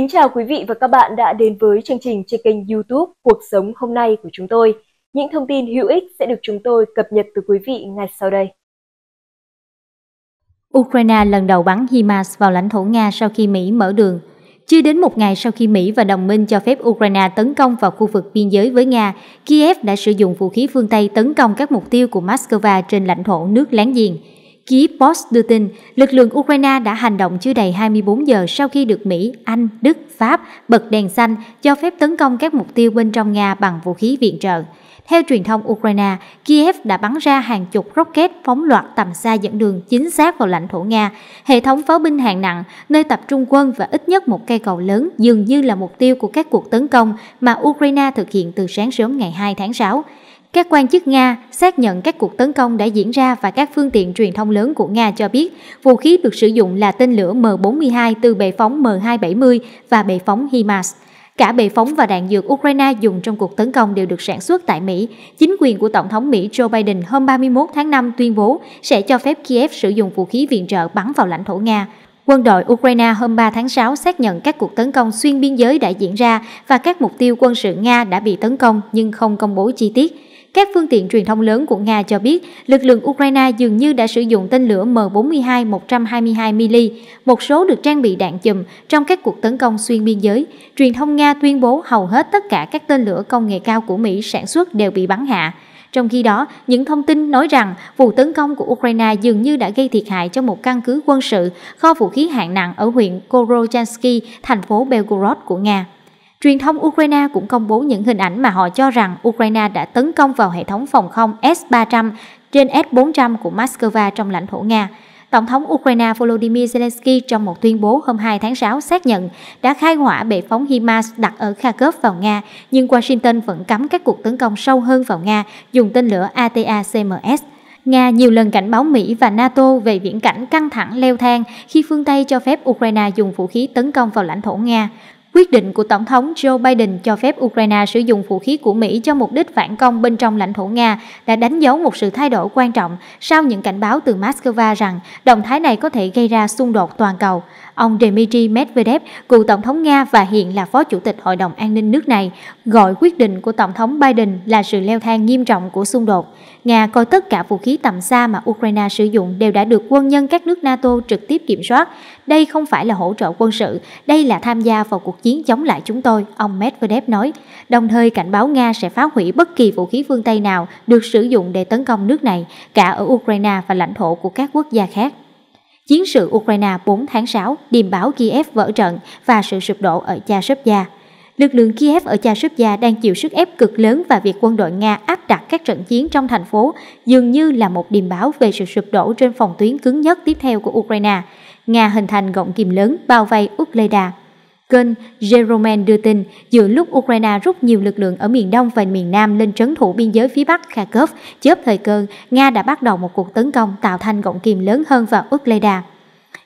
Kính chào quý vị và các bạn đã đến với chương trình trên kênh YouTube Cuộc sống hôm nay của chúng tôi. Những thông tin hữu ích sẽ được chúng tôi cập nhật từ quý vị ngay sau đây. Ukraine lần đầu bắn HIMARS vào lãnh thổ Nga sau khi Mỹ mở đường. Chưa đến một ngày sau khi Mỹ và đồng minh cho phép Ukraine tấn công vào khu vực biên giới với Nga, Kiev đã sử dụng vũ khí phương Tây tấn công các mục tiêu của Moscow trên lãnh thổ nước láng giềng. Chí Post đưa tin, lực lượng Ukraine đã hành động chưa đầy 24 giờ sau khi được Mỹ, Anh, Đức, Pháp bật đèn xanh cho phép tấn công các mục tiêu bên trong Nga bằng vũ khí viện trợ. Theo truyền thông Ukraine, Kiev đã bắn ra hàng chục rocket phóng loạt tầm xa dẫn đường chính xác vào lãnh thổ Nga, hệ thống pháo binh hạng nặng, nơi tập trung quân và ít nhất một cây cầu lớn dường như là mục tiêu của các cuộc tấn công mà Ukraine thực hiện từ sáng sớm ngày 2 tháng 6. Các quan chức Nga xác nhận các cuộc tấn công đã diễn ra và các phương tiện truyền thông lớn của Nga cho biết vũ khí được sử dụng là tên lửa M-42 từ bệ phóng M-270 và bệ phóng HIMARS. Cả bệ phóng và đạn dược Ukraine dùng trong cuộc tấn công đều được sản xuất tại Mỹ. Chính quyền của Tổng thống Mỹ Joe Biden hôm 31 tháng 5 tuyên bố sẽ cho phép Kiev sử dụng vũ khí viện trợ bắn vào lãnh thổ Nga. Quân đội Ukraine hôm 3 tháng 6 xác nhận các cuộc tấn công xuyên biên giới đã diễn ra và các mục tiêu quân sự Nga đã bị tấn công nhưng không công bố chi tiết. Các phương tiện truyền thông lớn của Nga cho biết lực lượng Ukraine dường như đã sử dụng tên lửa M42-122mm, một số được trang bị đạn chùm trong các cuộc tấn công xuyên biên giới. Truyền thông Nga tuyên bố hầu hết tất cả các tên lửa công nghệ cao của Mỹ sản xuất đều bị bắn hạ. Trong khi đó, những thông tin nói rằng vụ tấn công của Ukraine dường như đã gây thiệt hại cho một căn cứ quân sự, kho vũ khí hạng nặng ở huyện Korochanski, thành phố Belgorod của Nga. Truyền thông Ukraine cũng công bố những hình ảnh mà họ cho rằng Ukraine đã tấn công vào hệ thống phòng không S-300 trên S-400 của Moscow trong lãnh thổ Nga. Tổng thống Ukraine Volodymyr Zelensky trong một tuyên bố hôm 2 tháng 6 xác nhận đã khai hỏa bệ phóng HIMARS đặt ở Kharkov vào Nga, nhưng Washington vẫn cấm các cuộc tấn công sâu hơn vào Nga dùng tên lửa ATACMS. Nga nhiều lần cảnh báo Mỹ và NATO về viễn cảnh căng thẳng leo thang khi phương Tây cho phép Ukraine dùng vũ khí tấn công vào lãnh thổ Nga. Quyết định của Tổng thống Joe Biden cho phép Ukraine sử dụng vũ khí của Mỹ cho mục đích phản công bên trong lãnh thổ Nga đã đánh dấu một sự thay đổi quan trọng sau những cảnh báo từ Moscow rằng động thái này có thể gây ra xung đột toàn cầu. Ông Dmitry Medvedev, cựu tổng thống Nga và hiện là phó chủ tịch Hội đồng An ninh nước này, gọi quyết định của tổng thống Biden là sự leo thang nghiêm trọng của xung đột. Nga coi tất cả vũ khí tầm xa mà Ukraine sử dụng đều đã được quân nhân các nước NATO trực tiếp kiểm soát. Đây không phải là hỗ trợ quân sự, đây là tham gia vào cuộc chiến chống lại chúng tôi, ông Medvedev nói, đồng thời cảnh báo Nga sẽ phá hủy bất kỳ vũ khí phương Tây nào được sử dụng để tấn công nước này, cả ở Ukraine và lãnh thổ của các quốc gia khác. Chiến sự Ukraine 4 tháng 6 điềm báo Kiev vỡ trận và sự sụp đổ ở Chashubya. Lực lượng Kiev ở Chashubya đang chịu sức ép cực lớn và việc quân đội Nga áp đặt các trận chiến trong thành phố dường như là một điềm báo về sự sụp đổ trên phòng tuyến cứng nhất tiếp theo của Ukraine. Nga hình thành gọng kìm lớn bao vây Ukraine Kênh Jeromen đưa tin, giữa lúc Ukraine rút nhiều lực lượng ở miền Đông và miền Nam lên trấn thủ biên giới phía Bắc Kharkov, chớp thời cơ, Nga đã bắt đầu một cuộc tấn công tạo thành gọng kìm lớn hơn vào Ukraine.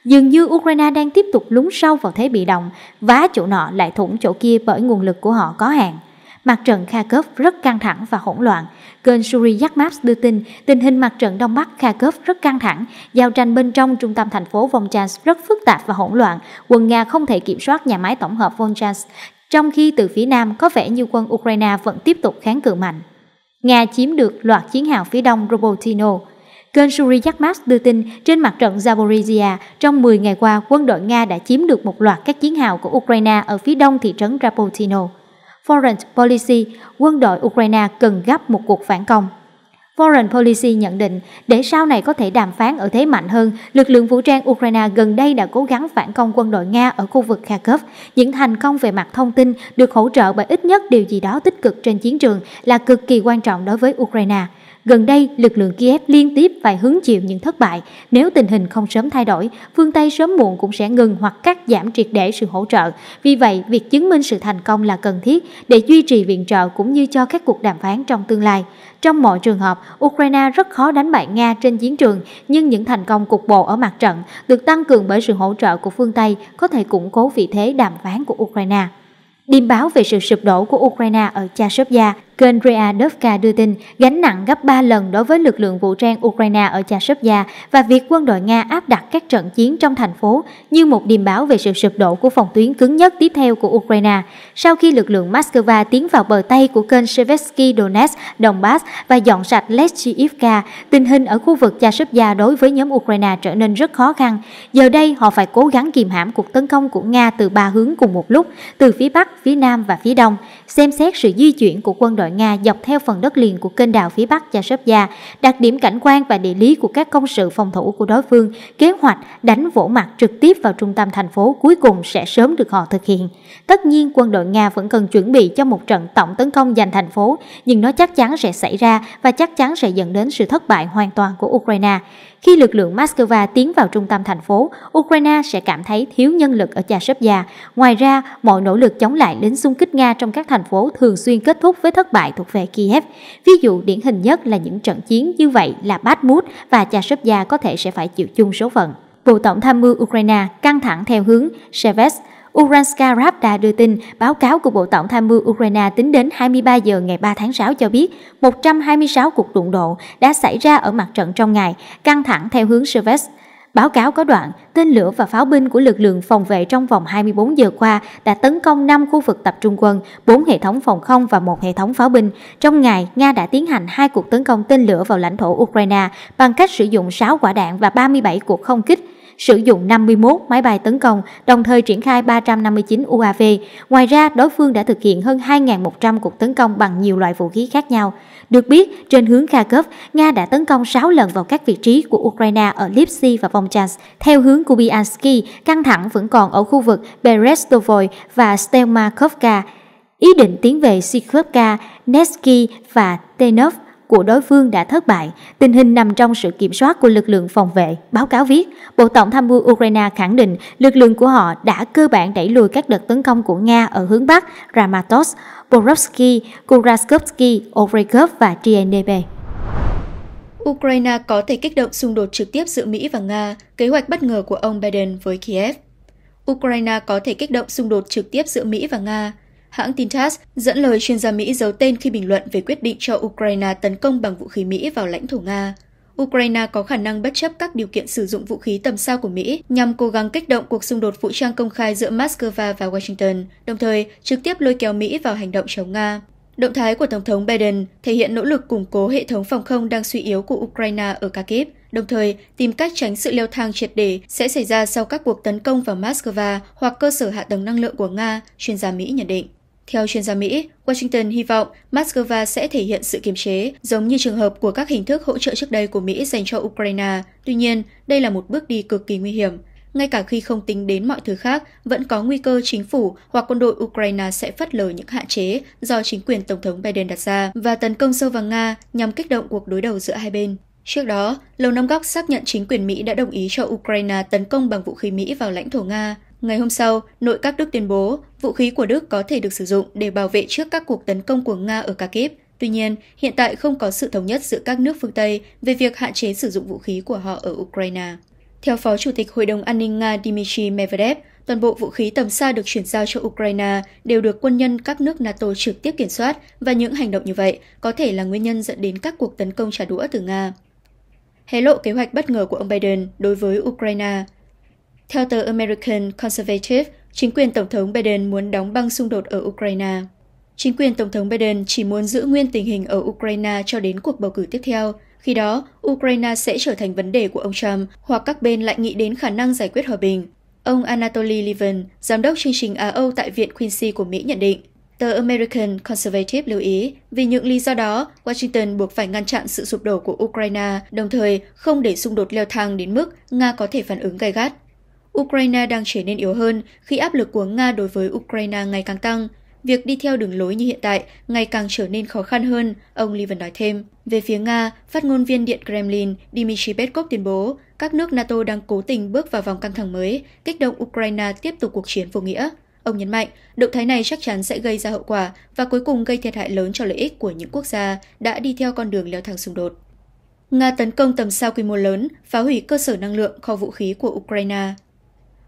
Dường như Ukraine đang tiếp tục lún sâu vào thế bị động, vá chỗ nọ lại thủng chỗ kia bởi nguồn lực của họ có hạn mặt trận Kharkov rất căng thẳng và hỗn loạn. Kênh Suriyak Maps đưa tin tình hình mặt trận Đông Bắc Kharkov rất căng thẳng, giao tranh bên trong trung tâm thành phố Volchansk rất phức tạp và hỗn loạn, quân Nga không thể kiểm soát nhà máy tổng hợp Volchansk, trong khi từ phía Nam có vẻ như quân Ukraine vẫn tiếp tục kháng cự mạnh. Nga chiếm được loạt chiến hào phía đông Robotino. Kênh Suriyak Maps đưa tin trên mặt trận Zaporizhia, trong 10 ngày qua quân đội Nga đã chiếm được một loạt các chiến hào của Ukraine ở phía đông thị trấn Rapotino. Foreign Policy, quân đội Ukraine cần gấp một cuộc phản công. Foreign Policy nhận định, để sau này có thể đàm phán ở thế mạnh hơn, lực lượng vũ trang Ukraine gần đây đã cố gắng phản công quân đội Nga ở khu vực Kharkov. Những thành công về mặt thông tin được hỗ trợ bởi ít nhất điều gì đó tích cực trên chiến trường là cực kỳ quan trọng đối với Ukraine. Gần đây, lực lượng Kiev liên tiếp phải hứng chịu những thất bại. Nếu tình hình không sớm thay đổi, phương Tây sớm muộn cũng sẽ ngừng hoặc cắt giảm triệt để sự hỗ trợ. Vì vậy, việc chứng minh sự thành công là cần thiết để duy trì viện trợ cũng như cho các cuộc đàm phán trong tương lai. Trong mọi trường hợp, Ukraine rất khó đánh bại Nga trên chiến trường, nhưng những thành công cục bộ ở mặt trận được tăng cường bởi sự hỗ trợ của phương Tây có thể củng cố vị thế đàm phán của Ukraine. Điềm báo về sự sụp đổ của Ukraine ở Chashovia Kênh Readovka đưa tin gánh nặng gấp 3 lần đối với lực lượng vũ trang Ukraine ở Chashubya và việc quân đội Nga áp đặt các trận chiến trong thành phố như một điềm báo về sự sụp đổ của phòng tuyến cứng nhất tiếp theo của Ukraine sau khi lực lượng Moscow tiến vào bờ Tây của kênh Shevetsky Donetsk, Donbass và dọn sạch Lechivka. Tình hình ở khu vực Chashubya đối với nhóm Ukraine trở nên rất khó khăn. Giờ đây họ phải cố gắng kìm hãm cuộc tấn công của Nga từ ba hướng cùng một lúc, từ phía Bắc, phía Nam và phía Đông, xem xét sự di chuyển của quân đội Nội Nga dọc theo phần đất liền của kênh đào phía Bắc Yashovia, đặc điểm cảnh quan và địa lý của các công sự phòng thủ của đối phương, kế hoạch đánh vỗ mặt trực tiếp vào trung tâm thành phố cuối cùng sẽ sớm được họ thực hiện. Tất nhiên quân đội Nga vẫn cần chuẩn bị cho một trận tổng tấn công giành thành phố, nhưng nó chắc chắn sẽ xảy ra và chắc chắn sẽ dẫn đến sự thất bại hoàn toàn của Ukraine. Khi lực lượng Moscow tiến vào trung tâm thành phố, Ukraine sẽ cảm thấy thiếu nhân lực ở Yashovia. Ngoài ra, mọi nỗ lực chống lại lính xung kích Nga trong các thành phố thường xuyên kết thúc với thất bại thuộc về Kiev. Ví dụ điển hình nhất là những trận chiến như vậy là Bakhmut và chasiv có thể sẽ phải chịu chung số phận. Bộ Tổng tham mưu Ukraine căng thẳng theo hướng Seves. Uranska Pravda đưa tin, báo cáo của Bộ Tổng tham mưu Ukraine tính đến 23 giờ ngày 3 tháng 6 cho biết 126 cuộc đụng độ đã xảy ra ở mặt trận trong ngày, căng thẳng theo hướng Seves. Báo cáo có đoạn, tên lửa và pháo binh của lực lượng phòng vệ trong vòng 24 giờ qua đã tấn công 5 khu vực tập trung quân, 4 hệ thống phòng không và một hệ thống pháo binh. Trong ngày, Nga đã tiến hành hai cuộc tấn công tên lửa vào lãnh thổ Ukraine bằng cách sử dụng 6 quả đạn và 37 cuộc không kích sử dụng 51 máy bay tấn công, đồng thời triển khai 359 UAV. Ngoài ra, đối phương đã thực hiện hơn 2.100 cuộc tấn công bằng nhiều loại vũ khí khác nhau. Được biết, trên hướng Kharkov, Nga đã tấn công 6 lần vào các vị trí của Ukraine ở Lipsy và Vomchansk. Theo hướng Kubiansky, căng thẳng vẫn còn ở khu vực Berestovoy và Stelmakovka. Ý định tiến về Sikhovka, Nesky và Tenov của đối phương đã thất bại, tình hình nằm trong sự kiểm soát của lực lượng phòng vệ. Báo cáo viết, Bộ Tổng tham mưu Ukraine khẳng định lực lượng của họ đã cơ bản đẩy lùi các đợt tấn công của Nga ở hướng Bắc, Ramatos, Borovsky, Kuraskovsky, Orekov và Trienebe. Ukraine có thể kích động xung đột trực tiếp giữa Mỹ và Nga, kế hoạch bất ngờ của ông Biden với Kiev. Ukraine có thể kích động xung đột trực tiếp giữa Mỹ và Nga, Hãng tin TASS dẫn lời chuyên gia Mỹ giấu tên khi bình luận về quyết định cho Ukraine tấn công bằng vũ khí Mỹ vào lãnh thổ Nga. Ukraine có khả năng bất chấp các điều kiện sử dụng vũ khí tầm xa của Mỹ nhằm cố gắng kích động cuộc xung đột vũ trang công khai giữa Moscow và Washington, đồng thời trực tiếp lôi kéo Mỹ vào hành động chống Nga. Động thái của Tổng thống Biden thể hiện nỗ lực củng cố hệ thống phòng không đang suy yếu của Ukraine ở Kharkiv, đồng thời tìm cách tránh sự leo thang triệt để sẽ xảy ra sau các cuộc tấn công vào Moscow hoặc cơ sở hạ tầng năng lượng của Nga, chuyên gia Mỹ nhận định. Theo chuyên gia Mỹ, Washington hy vọng Moscow sẽ thể hiện sự kiềm chế, giống như trường hợp của các hình thức hỗ trợ trước đây của Mỹ dành cho Ukraine. Tuy nhiên, đây là một bước đi cực kỳ nguy hiểm. Ngay cả khi không tính đến mọi thứ khác, vẫn có nguy cơ chính phủ hoặc quân đội Ukraine sẽ phất lờ những hạn chế do chính quyền Tổng thống Biden đặt ra và tấn công sâu vào Nga nhằm kích động cuộc đối đầu giữa hai bên. Trước đó, Lầu Năm Góc xác nhận chính quyền Mỹ đã đồng ý cho Ukraine tấn công bằng vũ khí Mỹ vào lãnh thổ Nga, Ngày hôm sau, nội các Đức tuyên bố vũ khí của Đức có thể được sử dụng để bảo vệ trước các cuộc tấn công của Nga ở Kharkiv. Tuy nhiên, hiện tại không có sự thống nhất giữa các nước phương Tây về việc hạn chế sử dụng vũ khí của họ ở Ukraine. Theo Phó Chủ tịch Hội đồng An ninh Nga Dmitry Medvedev, toàn bộ vũ khí tầm xa được chuyển giao cho Ukraine đều được quân nhân các nước NATO trực tiếp kiểm soát và những hành động như vậy có thể là nguyên nhân dẫn đến các cuộc tấn công trả đũa từ Nga. Hé lộ kế hoạch bất ngờ của ông Biden đối với Ukraine, theo tờ American Conservative, chính quyền Tổng thống Biden muốn đóng băng xung đột ở Ukraine. Chính quyền Tổng thống Biden chỉ muốn giữ nguyên tình hình ở Ukraine cho đến cuộc bầu cử tiếp theo. Khi đó, Ukraine sẽ trở thành vấn đề của ông Trump hoặc các bên lại nghĩ đến khả năng giải quyết hòa bình. Ông Anatoly Levin, giám đốc chương trình Á-Âu tại Viện Quincy của Mỹ nhận định, tờ American Conservative lưu ý, vì những lý do đó, Washington buộc phải ngăn chặn sự sụp đổ của Ukraine, đồng thời không để xung đột leo thang đến mức Nga có thể phản ứng gay gắt. Ukraine đang trở nên yếu hơn khi áp lực của Nga đối với Ukraine ngày càng tăng. Việc đi theo đường lối như hiện tại ngày càng trở nên khó khăn hơn, ông Levin nói thêm. Về phía Nga, phát ngôn viên Điện Kremlin Dmitry Peskov tuyên bố các nước NATO đang cố tình bước vào vòng căng thẳng mới, kích động Ukraine tiếp tục cuộc chiến vô nghĩa. Ông nhấn mạnh, động thái này chắc chắn sẽ gây ra hậu quả và cuối cùng gây thiệt hại lớn cho lợi ích của những quốc gia đã đi theo con đường leo thang xung đột. Nga tấn công tầm xa quy mô lớn, phá hủy cơ sở năng lượng kho vũ khí của Ukraine.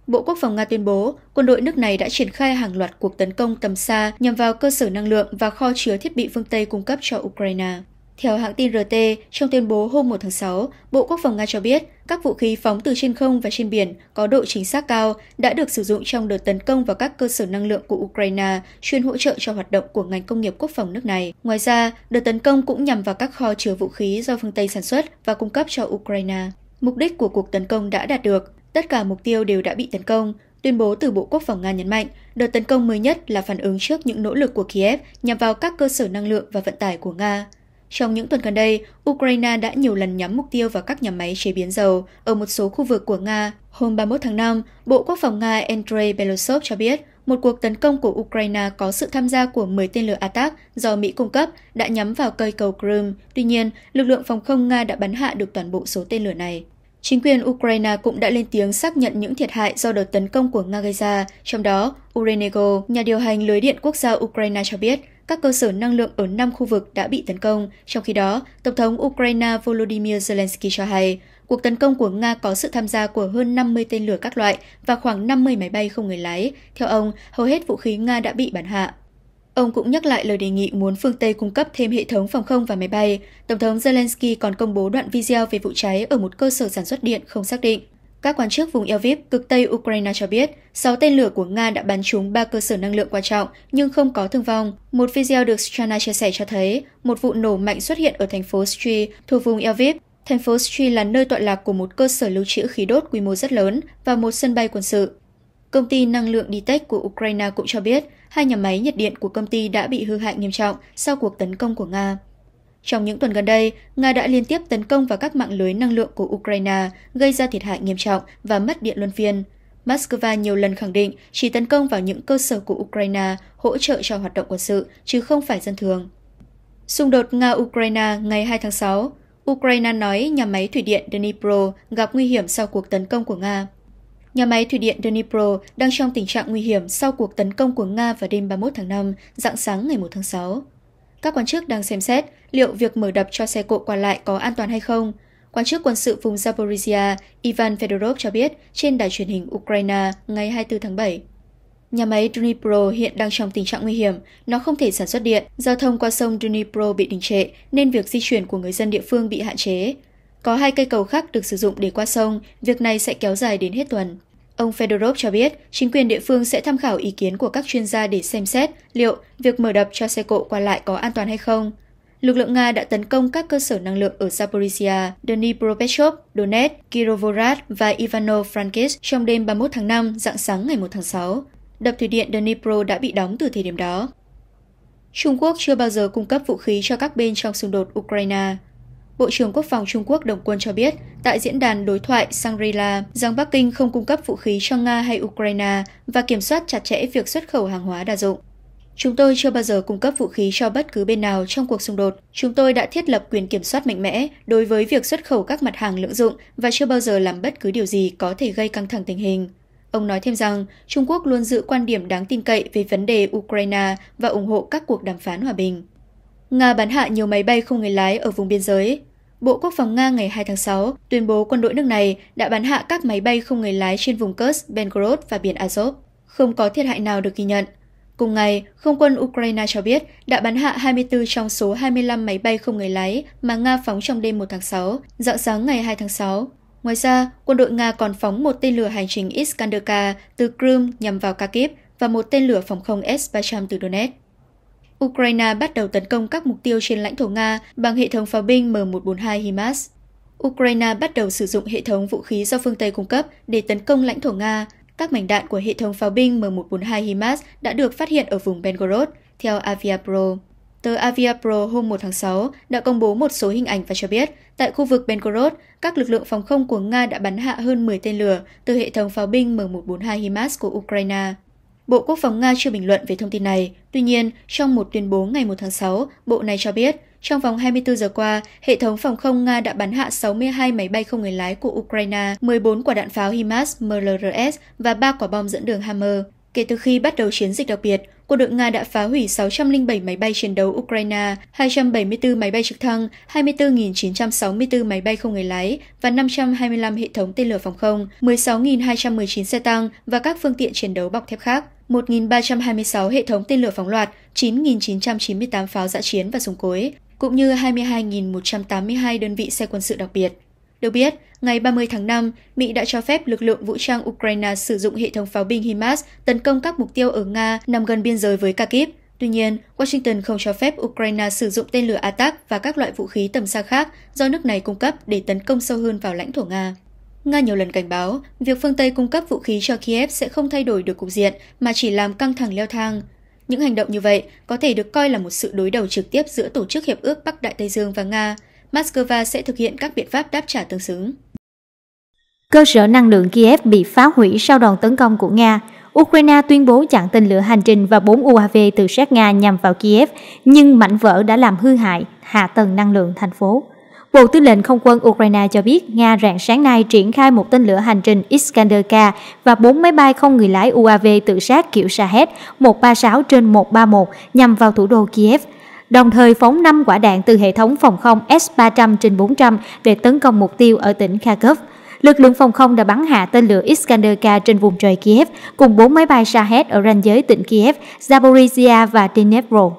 Bộ Quốc phòng Nga tuyên bố, quân đội nước này đã triển khai hàng loạt cuộc tấn công tầm xa nhằm vào cơ sở năng lượng và kho chứa thiết bị phương Tây cung cấp cho Ukraine. Theo hãng tin RT, trong tuyên bố hôm 1 tháng 6, Bộ Quốc phòng Nga cho biết các vũ khí phóng từ trên không và trên biển có độ chính xác cao đã được sử dụng trong đợt tấn công vào các cơ sở năng lượng của Ukraine chuyên hỗ trợ cho hoạt động của ngành công nghiệp quốc phòng nước này. Ngoài ra, đợt tấn công cũng nhằm vào các kho chứa vũ khí do phương Tây sản xuất và cung cấp cho Ukraine. Mục đích của cuộc tấn công đã đạt được, Tất cả mục tiêu đều đã bị tấn công. Tuyên bố từ Bộ Quốc phòng Nga nhấn mạnh, đợt tấn công mới nhất là phản ứng trước những nỗ lực của Kiev nhằm vào các cơ sở năng lượng và vận tải của Nga. Trong những tuần gần đây, Ukraine đã nhiều lần nhắm mục tiêu vào các nhà máy chế biến dầu ở một số khu vực của Nga. Hôm 31 tháng 5, Bộ Quốc phòng Nga Andrei Belosov cho biết, một cuộc tấn công của Ukraine có sự tham gia của 10 tên lửa attack do Mỹ cung cấp đã nhắm vào cây cầu Crimea. Tuy nhiên, lực lượng phòng không Nga đã bắn hạ được toàn bộ số tên lửa này. Chính quyền Ukraine cũng đã lên tiếng xác nhận những thiệt hại do đợt tấn công của Nga gây ra, trong đó Urenego, nhà điều hành lưới điện quốc gia Ukraine cho biết các cơ sở năng lượng ở 5 khu vực đã bị tấn công. Trong khi đó, Tổng thống Ukraine Volodymyr Zelensky cho hay cuộc tấn công của Nga có sự tham gia của hơn 50 tên lửa các loại và khoảng 50 máy bay không người lái. Theo ông, hầu hết vũ khí Nga đã bị bắn hạ. Ông cũng nhắc lại lời đề nghị muốn phương Tây cung cấp thêm hệ thống phòng không và máy bay. Tổng thống Zelensky còn công bố đoạn video về vụ cháy ở một cơ sở sản xuất điện không xác định. Các quan chức vùng Lviv, cực Tây Ukraine cho biết, 6 tên lửa của Nga đã bắn trúng 3 cơ sở năng lượng quan trọng nhưng không có thương vong. Một video được Strana chia sẻ cho thấy một vụ nổ mạnh xuất hiện ở thành phố Stry thuộc vùng Lviv. Thành phố Stry là nơi tọa lạc của một cơ sở lưu trữ khí đốt quy mô rất lớn và một sân bay quân sự. Công ty năng lượng Ditech của Ukraine cũng cho biết hai nhà máy nhiệt điện của công ty đã bị hư hại nghiêm trọng sau cuộc tấn công của Nga. Trong những tuần gần đây, Nga đã liên tiếp tấn công vào các mạng lưới năng lượng của Ukraine, gây ra thiệt hại nghiêm trọng và mất điện luân phiên. Moscow nhiều lần khẳng định chỉ tấn công vào những cơ sở của Ukraine hỗ trợ cho hoạt động quân sự, chứ không phải dân thường. Xung đột Nga-Ukraine ngày 2 tháng 6 Ukraine nói nhà máy thủy điện Dnipro gặp nguy hiểm sau cuộc tấn công của Nga. Nhà máy thủy điện Dnipro đang trong tình trạng nguy hiểm sau cuộc tấn công của Nga vào đêm 31 tháng 5, dạng sáng ngày 1 tháng 6. Các quan chức đang xem xét liệu việc mở đập cho xe cộ qua lại có an toàn hay không. Quan chức quân sự vùng Zaporizhia Ivan Fedorov cho biết trên đài truyền hình Ukraine ngày 24 tháng 7. Nhà máy Dnipro hiện đang trong tình trạng nguy hiểm, nó không thể sản xuất điện, giao thông qua sông Dnipro bị đình trệ nên việc di chuyển của người dân địa phương bị hạn chế. Có hai cây cầu khác được sử dụng để qua sông, việc này sẽ kéo dài đến hết tuần. Ông Fedorov cho biết, chính quyền địa phương sẽ tham khảo ý kiến của các chuyên gia để xem xét liệu việc mở đập cho xe cộ qua lại có an toàn hay không. Lực lượng Nga đã tấn công các cơ sở năng lượng ở Zaporizhia, Dnipropetrovsk, Donetsk, Kirovohrad và Ivano-Frankivsk trong đêm 31 tháng 5, dạng sáng ngày 1 tháng 6. Đập thủy điện Dnipro đã bị đóng từ thời điểm đó. Trung Quốc chưa bao giờ cung cấp vũ khí cho các bên trong xung đột Ukraine. Bộ trưởng Quốc phòng Trung Quốc Đồng Quân cho biết tại diễn đàn đối thoại Shangri-La rằng Bắc Kinh không cung cấp vũ khí cho Nga hay Ukraine và kiểm soát chặt chẽ việc xuất khẩu hàng hóa đa dụng. Chúng tôi chưa bao giờ cung cấp vũ khí cho bất cứ bên nào trong cuộc xung đột. Chúng tôi đã thiết lập quyền kiểm soát mạnh mẽ đối với việc xuất khẩu các mặt hàng lưỡng dụng và chưa bao giờ làm bất cứ điều gì có thể gây căng thẳng tình hình. Ông nói thêm rằng Trung Quốc luôn giữ quan điểm đáng tin cậy về vấn đề Ukraine và ủng hộ các cuộc đàm phán hòa bình. Nga bắn hạ nhiều máy bay không người lái ở vùng biên giới. Bộ Quốc phòng Nga ngày 2 tháng 6 tuyên bố quân đội nước này đã bắn hạ các máy bay không người lái trên vùng Kursk, Belgorod và biển Azov. Không có thiệt hại nào được ghi nhận. Cùng ngày, không quân Ukraine cho biết đã bắn hạ 24 trong số 25 máy bay không người lái mà Nga phóng trong đêm 1 tháng 6, dạng sáng ngày 2 tháng 6. Ngoài ra, quân đội Nga còn phóng một tên lửa hành trình Iskander-K từ Crimea nhằm vào Kharkiv và một tên lửa phòng không S-300 từ Donetsk. Ukraine bắt đầu tấn công các mục tiêu trên lãnh thổ Nga bằng hệ thống pháo binh M142 HIMARS. Ukraine bắt đầu sử dụng hệ thống vũ khí do phương Tây cung cấp để tấn công lãnh thổ Nga. Các mảnh đạn của hệ thống pháo binh M142 HIMARS đã được phát hiện ở vùng Belgorod, theo Aviapro. Tờ Aviapro hôm 1 tháng 6 đã công bố một số hình ảnh và cho biết, tại khu vực Belgorod, các lực lượng phòng không của Nga đã bắn hạ hơn 10 tên lửa từ hệ thống pháo binh M142 HIMARS của Ukraine. Bộ Quốc phòng Nga chưa bình luận về thông tin này. Tuy nhiên, trong một tuyên bố ngày 1 tháng 6, bộ này cho biết, trong vòng 24 giờ qua, hệ thống phòng không Nga đã bắn hạ 62 máy bay không người lái của Ukraine, 14 quả đạn pháo HIMARS MLRS và 3 quả bom dẫn đường Hammer. Kể từ khi bắt đầu chiến dịch đặc biệt, quân đội Nga đã phá hủy 607 máy bay chiến đấu Ukraine, 274 máy bay trực thăng, 24.964 máy bay không người lái và 525 hệ thống tên lửa phòng không, 16.219 xe tăng và các phương tiện chiến đấu bọc thép khác. 1.326 hệ thống tên lửa phóng loạt, 9.998 pháo dã dạ chiến và súng cối, cũng như 22.182 đơn vị xe quân sự đặc biệt. Được biết, ngày 30 tháng 5, Mỹ đã cho phép lực lượng vũ trang Ukraine sử dụng hệ thống pháo binh HIMARS tấn công các mục tiêu ở Nga nằm gần biên giới với Kharkiv. Tuy nhiên, Washington không cho phép Ukraine sử dụng tên lửa ATAC và các loại vũ khí tầm xa khác do nước này cung cấp để tấn công sâu hơn vào lãnh thổ Nga. Nga nhiều lần cảnh báo, việc phương Tây cung cấp vũ khí cho Kiev sẽ không thay đổi được cục diện mà chỉ làm căng thẳng leo thang. Những hành động như vậy có thể được coi là một sự đối đầu trực tiếp giữa Tổ chức Hiệp ước Bắc Đại Tây Dương và Nga. Moscow sẽ thực hiện các biện pháp đáp trả tương xứng. Cơ sở năng lượng Kiev bị phá hủy sau đòn tấn công của Nga. Ukraine tuyên bố chặn tên lửa hành trình và 4 UAV từ sát Nga nhằm vào Kiev, nhưng mảnh vỡ đã làm hư hại hạ tầng năng lượng thành phố. Bộ Tư lệnh Không quân Ukraine cho biết Nga rạng sáng nay triển khai một tên lửa hành trình Iskander-K và bốn máy bay không người lái UAV tự sát kiểu Shahed 136 trên 131 nhằm vào thủ đô Kiev, đồng thời phóng 5 quả đạn từ hệ thống phòng không S-300 trên 400 để tấn công mục tiêu ở tỉnh Kharkov. Lực lượng phòng không đã bắn hạ tên lửa Iskander-K trên vùng trời Kiev cùng bốn máy bay Shahed ở ranh giới tỉnh Kiev, Zaporizhia và Dnipro.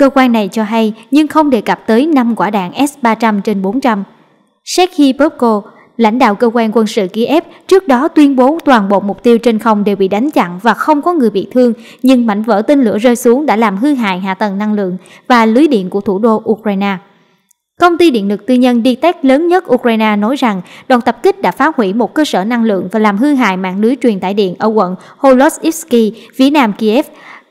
Cơ quan này cho hay nhưng không đề cập tới 5 quả đạn S-300 trên 400. Sergei Popko, lãnh đạo cơ quan quân sự Kiev trước đó tuyên bố toàn bộ mục tiêu trên không đều bị đánh chặn và không có người bị thương, nhưng mảnh vỡ tên lửa rơi xuống đã làm hư hại hạ tầng năng lượng và lưới điện của thủ đô Ukraine. Công ty điện lực tư nhân DTEC lớn nhất Ukraine nói rằng đoàn tập kích đã phá hủy một cơ sở năng lượng và làm hư hại mạng lưới truyền tải điện ở quận Holosivsky, phía nam Kiev,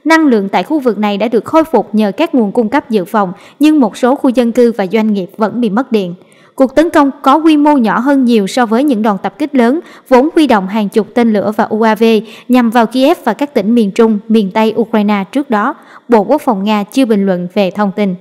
năng lượng tại khu vực này đã được khôi phục nhờ các nguồn cung cấp dự phòng, nhưng một số khu dân cư và doanh nghiệp vẫn bị mất điện. Cuộc tấn công có quy mô nhỏ hơn nhiều so với những đòn tập kích lớn, vốn huy động hàng chục tên lửa và UAV nhằm vào Kiev và các tỉnh miền Trung, miền Tây Ukraine trước đó. Bộ Quốc phòng Nga chưa bình luận về thông tin.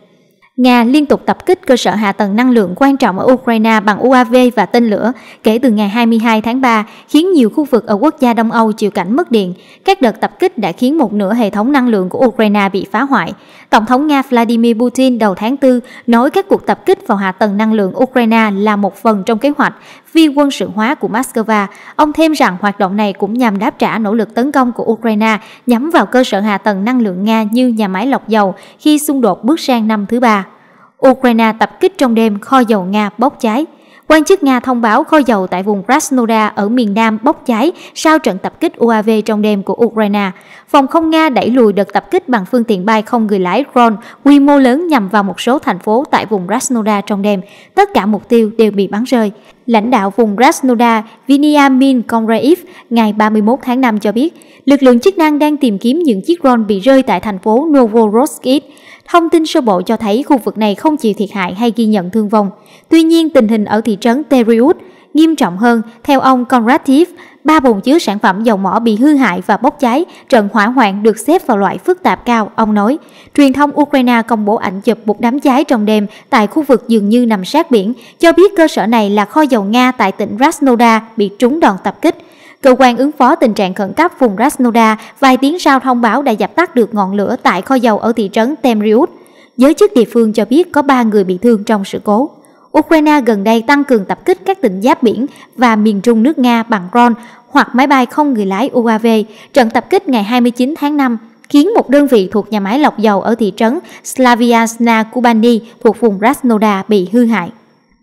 Nga liên tục tập kích cơ sở hạ tầng năng lượng quan trọng ở Ukraine bằng UAV và tên lửa kể từ ngày 22 tháng 3, khiến nhiều khu vực ở quốc gia Đông Âu chịu cảnh mất điện. Các đợt tập kích đã khiến một nửa hệ thống năng lượng của Ukraine bị phá hoại. Tổng thống Nga Vladimir Putin đầu tháng 4 nói các cuộc tập kích vào hạ tầng năng lượng Ukraine là một phần trong kế hoạch phi quân sự hóa của Moscow. Ông thêm rằng hoạt động này cũng nhằm đáp trả nỗ lực tấn công của Ukraine nhắm vào cơ sở hạ tầng năng lượng Nga như nhà máy lọc dầu khi xung đột bước sang năm thứ ba. Ukraine tập kích trong đêm kho dầu Nga bốc cháy. Quan chức Nga thông báo kho dầu tại vùng Krasnodar ở miền Nam bốc cháy sau trận tập kích UAV trong đêm của Ukraine. Phòng không Nga đẩy lùi đợt tập kích bằng phương tiện bay không người lái drone quy mô lớn nhằm vào một số thành phố tại vùng Krasnodar trong đêm. Tất cả mục tiêu đều bị bắn rơi. Lãnh đạo vùng Krasnodar Viniamin Kondraev ngày 31 tháng 5 cho biết, lực lượng chức năng đang tìm kiếm những chiếc drone bị rơi tại thành phố Novorossiysk. Thông tin sơ bộ cho thấy khu vực này không chịu thiệt hại hay ghi nhận thương vong. Tuy nhiên, tình hình ở thị trấn Teriut nghiêm trọng hơn. Theo ông Konrativ, ba bồn chứa sản phẩm dầu mỏ bị hư hại và bốc cháy, trận hỏa hoạn được xếp vào loại phức tạp cao, ông nói. Truyền thông Ukraine công bố ảnh chụp một đám cháy trong đêm tại khu vực dường như nằm sát biển, cho biết cơ sở này là kho dầu Nga tại tỉnh Rasnoda bị trúng đòn tập kích. Cơ quan ứng phó tình trạng khẩn cấp vùng Rasnoda vài tiếng sau thông báo đã dập tắt được ngọn lửa tại kho dầu ở thị trấn Temriut. Giới chức địa phương cho biết có 3 người bị thương trong sự cố. Ukraine gần đây tăng cường tập kích các tỉnh giáp biển và miền trung nước Nga bằng drone hoặc máy bay không người lái UAV. Trận tập kích ngày 29 tháng 5 khiến một đơn vị thuộc nhà máy lọc dầu ở thị trấn Slaviasna Kubani thuộc vùng Rasnoda bị hư hại.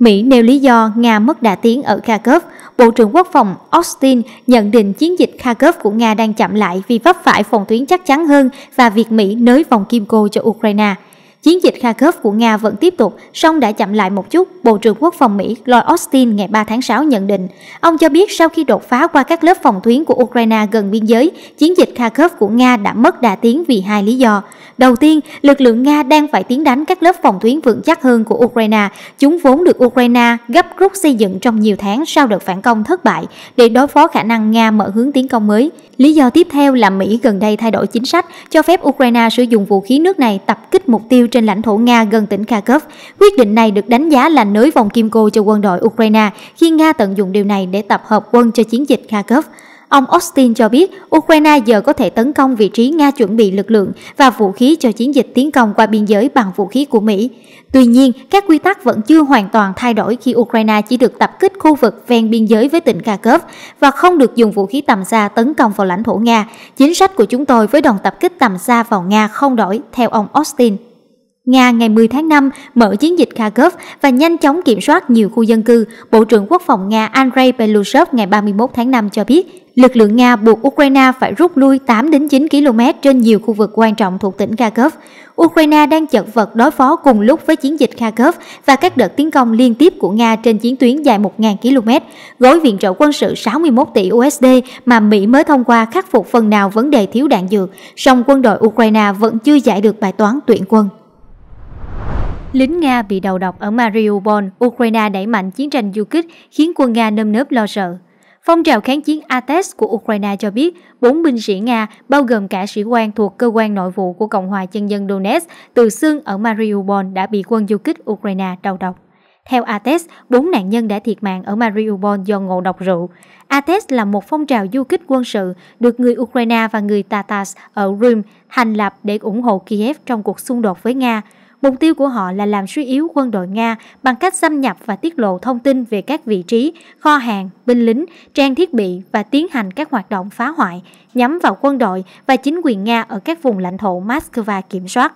Mỹ nêu lý do Nga mất đà tiến ở Kharkov. Bộ trưởng Quốc phòng Austin nhận định chiến dịch Kharkov của Nga đang chậm lại vì vấp phải phòng tuyến chắc chắn hơn và việc Mỹ nới vòng kim cô cho Ukraine. Chiến dịch Kharkov của Nga vẫn tiếp tục, song đã chậm lại một chút, Bộ trưởng Quốc phòng Mỹ Lloyd Austin ngày 3 tháng 6 nhận định. Ông cho biết sau khi đột phá qua các lớp phòng tuyến của Ukraine gần biên giới, chiến dịch Kharkov của Nga đã mất đà tiến vì hai lý do. Đầu tiên, lực lượng Nga đang phải tiến đánh các lớp phòng tuyến vững chắc hơn của Ukraine. Chúng vốn được Ukraine gấp rút xây dựng trong nhiều tháng sau đợt phản công thất bại để đối phó khả năng Nga mở hướng tiến công mới. Lý do tiếp theo là Mỹ gần đây thay đổi chính sách cho phép Ukraine sử dụng vũ khí nước này tập kích mục tiêu trên lãnh thổ Nga gần tỉnh Kharkov. Quyết định này được đánh giá là nới vòng kim cô cho quân đội Ukraine khi Nga tận dụng điều này để tập hợp quân cho chiến dịch Kharkov. Ông Austin cho biết Ukraine giờ có thể tấn công vị trí Nga chuẩn bị lực lượng và vũ khí cho chiến dịch tiến công qua biên giới bằng vũ khí của Mỹ. Tuy nhiên, các quy tắc vẫn chưa hoàn toàn thay đổi khi Ukraine chỉ được tập kích khu vực ven biên giới với tỉnh Kharkov và không được dùng vũ khí tầm xa tấn công vào lãnh thổ Nga. Chính sách của chúng tôi với đòn tập kích tầm xa vào Nga không đổi, theo ông Austin. Nga ngày 10 tháng 5 mở chiến dịch Kharkov và nhanh chóng kiểm soát nhiều khu dân cư, Bộ trưởng Quốc phòng Nga Andrei Belousov ngày 31 tháng 5 cho biết lực lượng Nga buộc Ukraine phải rút lui 8 đến 9 km trên nhiều khu vực quan trọng thuộc tỉnh Kharkov. Ukraine đang chật vật đối phó cùng lúc với chiến dịch Kharkov và các đợt tiến công liên tiếp của Nga trên chiến tuyến dài 1.000 km, gói viện trợ quân sự 61 tỷ USD mà Mỹ mới thông qua khắc phục phần nào vấn đề thiếu đạn dược, song quân đội Ukraine vẫn chưa giải được bài toán tuyển quân. Lính Nga bị đầu độc ở Mariupol, Ukraine đẩy mạnh chiến tranh du kích khiến quân Nga nơm nớp lo sợ. Phong trào kháng chiến ATES của Ukraine cho biết, bốn binh sĩ Nga, bao gồm cả sĩ quan thuộc cơ quan nội vụ của Cộng hòa Nhân dân Donetsk từ xương ở Mariupol đã bị quân du kích Ukraine đầu độc. Theo ATES, 4 nạn nhân đã thiệt mạng ở Mariupol do ngộ độc rượu. ATES là một phong trào du kích quân sự được người Ukraine và người Tatars ở Rym thành lập để ủng hộ Kiev trong cuộc xung đột với Nga – Mục tiêu của họ là làm suy yếu quân đội Nga bằng cách xâm nhập và tiết lộ thông tin về các vị trí, kho hàng, binh lính, trang thiết bị và tiến hành các hoạt động phá hoại nhắm vào quân đội và chính quyền Nga ở các vùng lãnh thổ Moscow kiểm soát.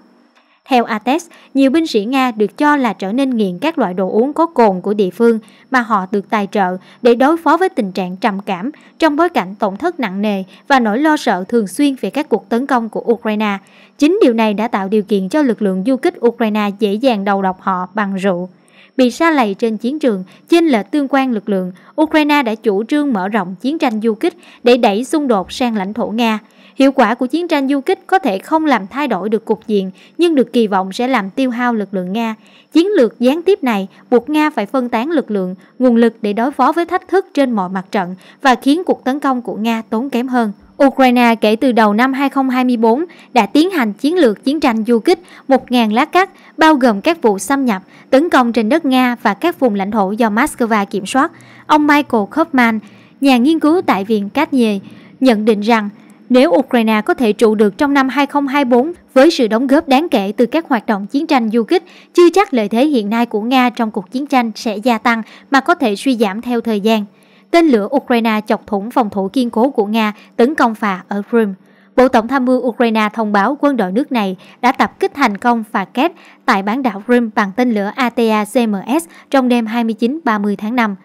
Theo Ates, nhiều binh sĩ Nga được cho là trở nên nghiện các loại đồ uống có cồn của địa phương mà họ được tài trợ để đối phó với tình trạng trầm cảm trong bối cảnh tổn thất nặng nề và nỗi lo sợ thường xuyên về các cuộc tấn công của Ukraine. Chính điều này đã tạo điều kiện cho lực lượng du kích Ukraine dễ dàng đầu độc họ bằng rượu bị xa lầy trên chiến trường, trên lệch tương quan lực lượng, Ukraine đã chủ trương mở rộng chiến tranh du kích để đẩy xung đột sang lãnh thổ Nga. Hiệu quả của chiến tranh du kích có thể không làm thay đổi được cục diện, nhưng được kỳ vọng sẽ làm tiêu hao lực lượng Nga. Chiến lược gián tiếp này buộc Nga phải phân tán lực lượng, nguồn lực để đối phó với thách thức trên mọi mặt trận và khiến cuộc tấn công của Nga tốn kém hơn. Ukraine kể từ đầu năm 2024 đã tiến hành chiến lược chiến tranh du kích 1.000 lá cắt, bao gồm các vụ xâm nhập, tấn công trên đất Nga và các vùng lãnh thổ do Moscow kiểm soát. Ông Michael Kaufman, nhà nghiên cứu tại Viện Cát Nhề, nhận định rằng nếu Ukraine có thể trụ được trong năm 2024 với sự đóng góp đáng kể từ các hoạt động chiến tranh du kích, chưa chắc lợi thế hiện nay của Nga trong cuộc chiến tranh sẽ gia tăng mà có thể suy giảm theo thời gian. Tên lửa Ukraine chọc thủng phòng thủ kiên cố của Nga tấn công phà ở Crimea. Bộ Tổng tham mưu Ukraine thông báo quân đội nước này đã tập kích thành công phà Kets tại bán đảo Crimea bằng tên lửa ATACMS trong đêm 29-30 tháng 5.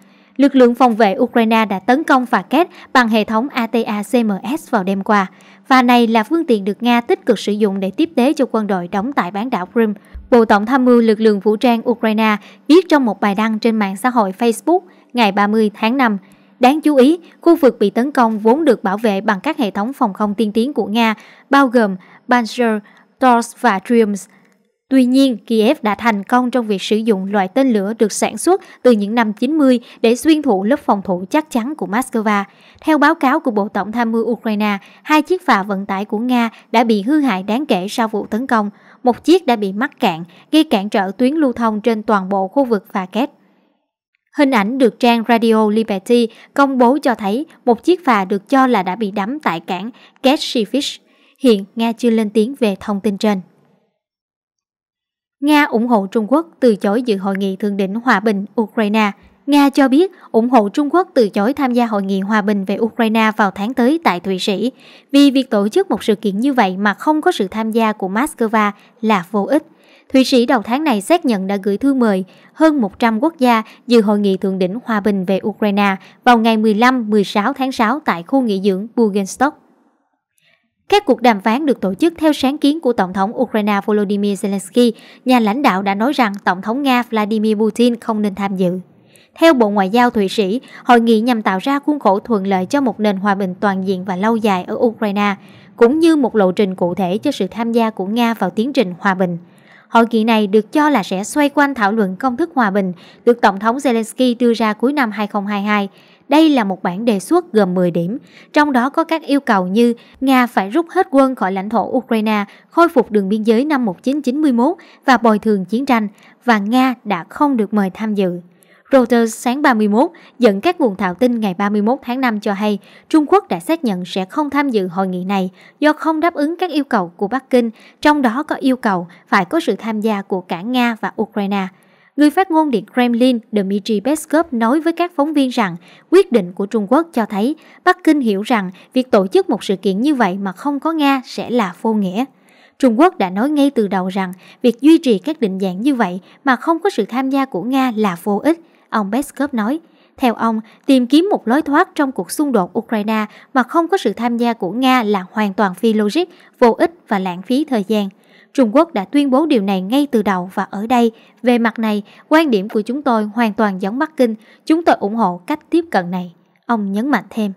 Lực lượng phòng vệ Ukraine đã tấn công phà kết bằng hệ thống ATACMS vào đêm qua. Phà này là phương tiện được Nga tích cực sử dụng để tiếp tế cho quân đội đóng tại bán đảo Crimea. Bộ Tổng tham mưu lực lượng vũ trang Ukraine viết trong một bài đăng trên mạng xã hội Facebook ngày 30 tháng 5. Đáng chú ý, khu vực bị tấn công vốn được bảo vệ bằng các hệ thống phòng không tiên tiến của Nga, bao gồm Panzer, Tors và Triumph Tuy nhiên, Kiev đã thành công trong việc sử dụng loại tên lửa được sản xuất từ những năm 90 để xuyên thụ lớp phòng thủ chắc chắn của Moscow. Theo báo cáo của Bộ Tổng tham mưu Ukraine, hai chiếc phà vận tải của Nga đã bị hư hại đáng kể sau vụ tấn công. Một chiếc đã bị mắc cạn, gây cản trở tuyến lưu thông trên toàn bộ khu vực phà kép. Hình ảnh được trang Radio Liberty công bố cho thấy một chiếc phà được cho là đã bị đắm tại cảng Keshifish. Hiện Nga chưa lên tiếng về thông tin trên. Nga ủng hộ Trung Quốc từ chối dự hội nghị thượng đỉnh hòa bình Ukraine. Nga cho biết ủng hộ Trung Quốc từ chối tham gia hội nghị hòa bình về Ukraine vào tháng tới tại Thụy Sĩ, vì việc tổ chức một sự kiện như vậy mà không có sự tham gia của Moscow là vô ích. Thụy Sĩ đầu tháng này xác nhận đã gửi thư mời hơn 100 quốc gia dự hội nghị thượng đỉnh hòa bình về Ukraine vào ngày 15-16 tháng 6 tại khu nghỉ dưỡng Bugenstock. Các cuộc đàm phán được tổ chức theo sáng kiến của Tổng thống Ukraine Volodymyr Zelensky, nhà lãnh đạo đã nói rằng Tổng thống Nga Vladimir Putin không nên tham dự. Theo Bộ Ngoại giao Thụy Sĩ, hội nghị nhằm tạo ra khuôn khổ thuận lợi cho một nền hòa bình toàn diện và lâu dài ở Ukraine, cũng như một lộ trình cụ thể cho sự tham gia của Nga vào tiến trình hòa bình. Hội nghị này được cho là sẽ xoay quanh thảo luận công thức hòa bình được Tổng thống Zelensky đưa ra cuối năm 2022 đây là một bản đề xuất gồm 10 điểm, trong đó có các yêu cầu như Nga phải rút hết quân khỏi lãnh thổ Ukraine, khôi phục đường biên giới năm 1991 và bồi thường chiến tranh, và Nga đã không được mời tham dự. Reuters sáng 31 dẫn các nguồn thạo tin ngày 31 tháng 5 cho hay Trung Quốc đã xác nhận sẽ không tham dự hội nghị này do không đáp ứng các yêu cầu của Bắc Kinh, trong đó có yêu cầu phải có sự tham gia của cả Nga và Ukraine. Người phát ngôn Điện Kremlin Dmitry Peskov nói với các phóng viên rằng quyết định của Trung Quốc cho thấy Bắc Kinh hiểu rằng việc tổ chức một sự kiện như vậy mà không có Nga sẽ là vô nghĩa. Trung Quốc đã nói ngay từ đầu rằng việc duy trì các định dạng như vậy mà không có sự tham gia của Nga là vô ích, ông Peskov nói. Theo ông, tìm kiếm một lối thoát trong cuộc xung đột Ukraine mà không có sự tham gia của Nga là hoàn toàn phi logic, vô ích và lãng phí thời gian. Trung Quốc đã tuyên bố điều này ngay từ đầu và ở đây, về mặt này, quan điểm của chúng tôi hoàn toàn giống Bắc Kinh, chúng tôi ủng hộ cách tiếp cận này. Ông nhấn mạnh thêm.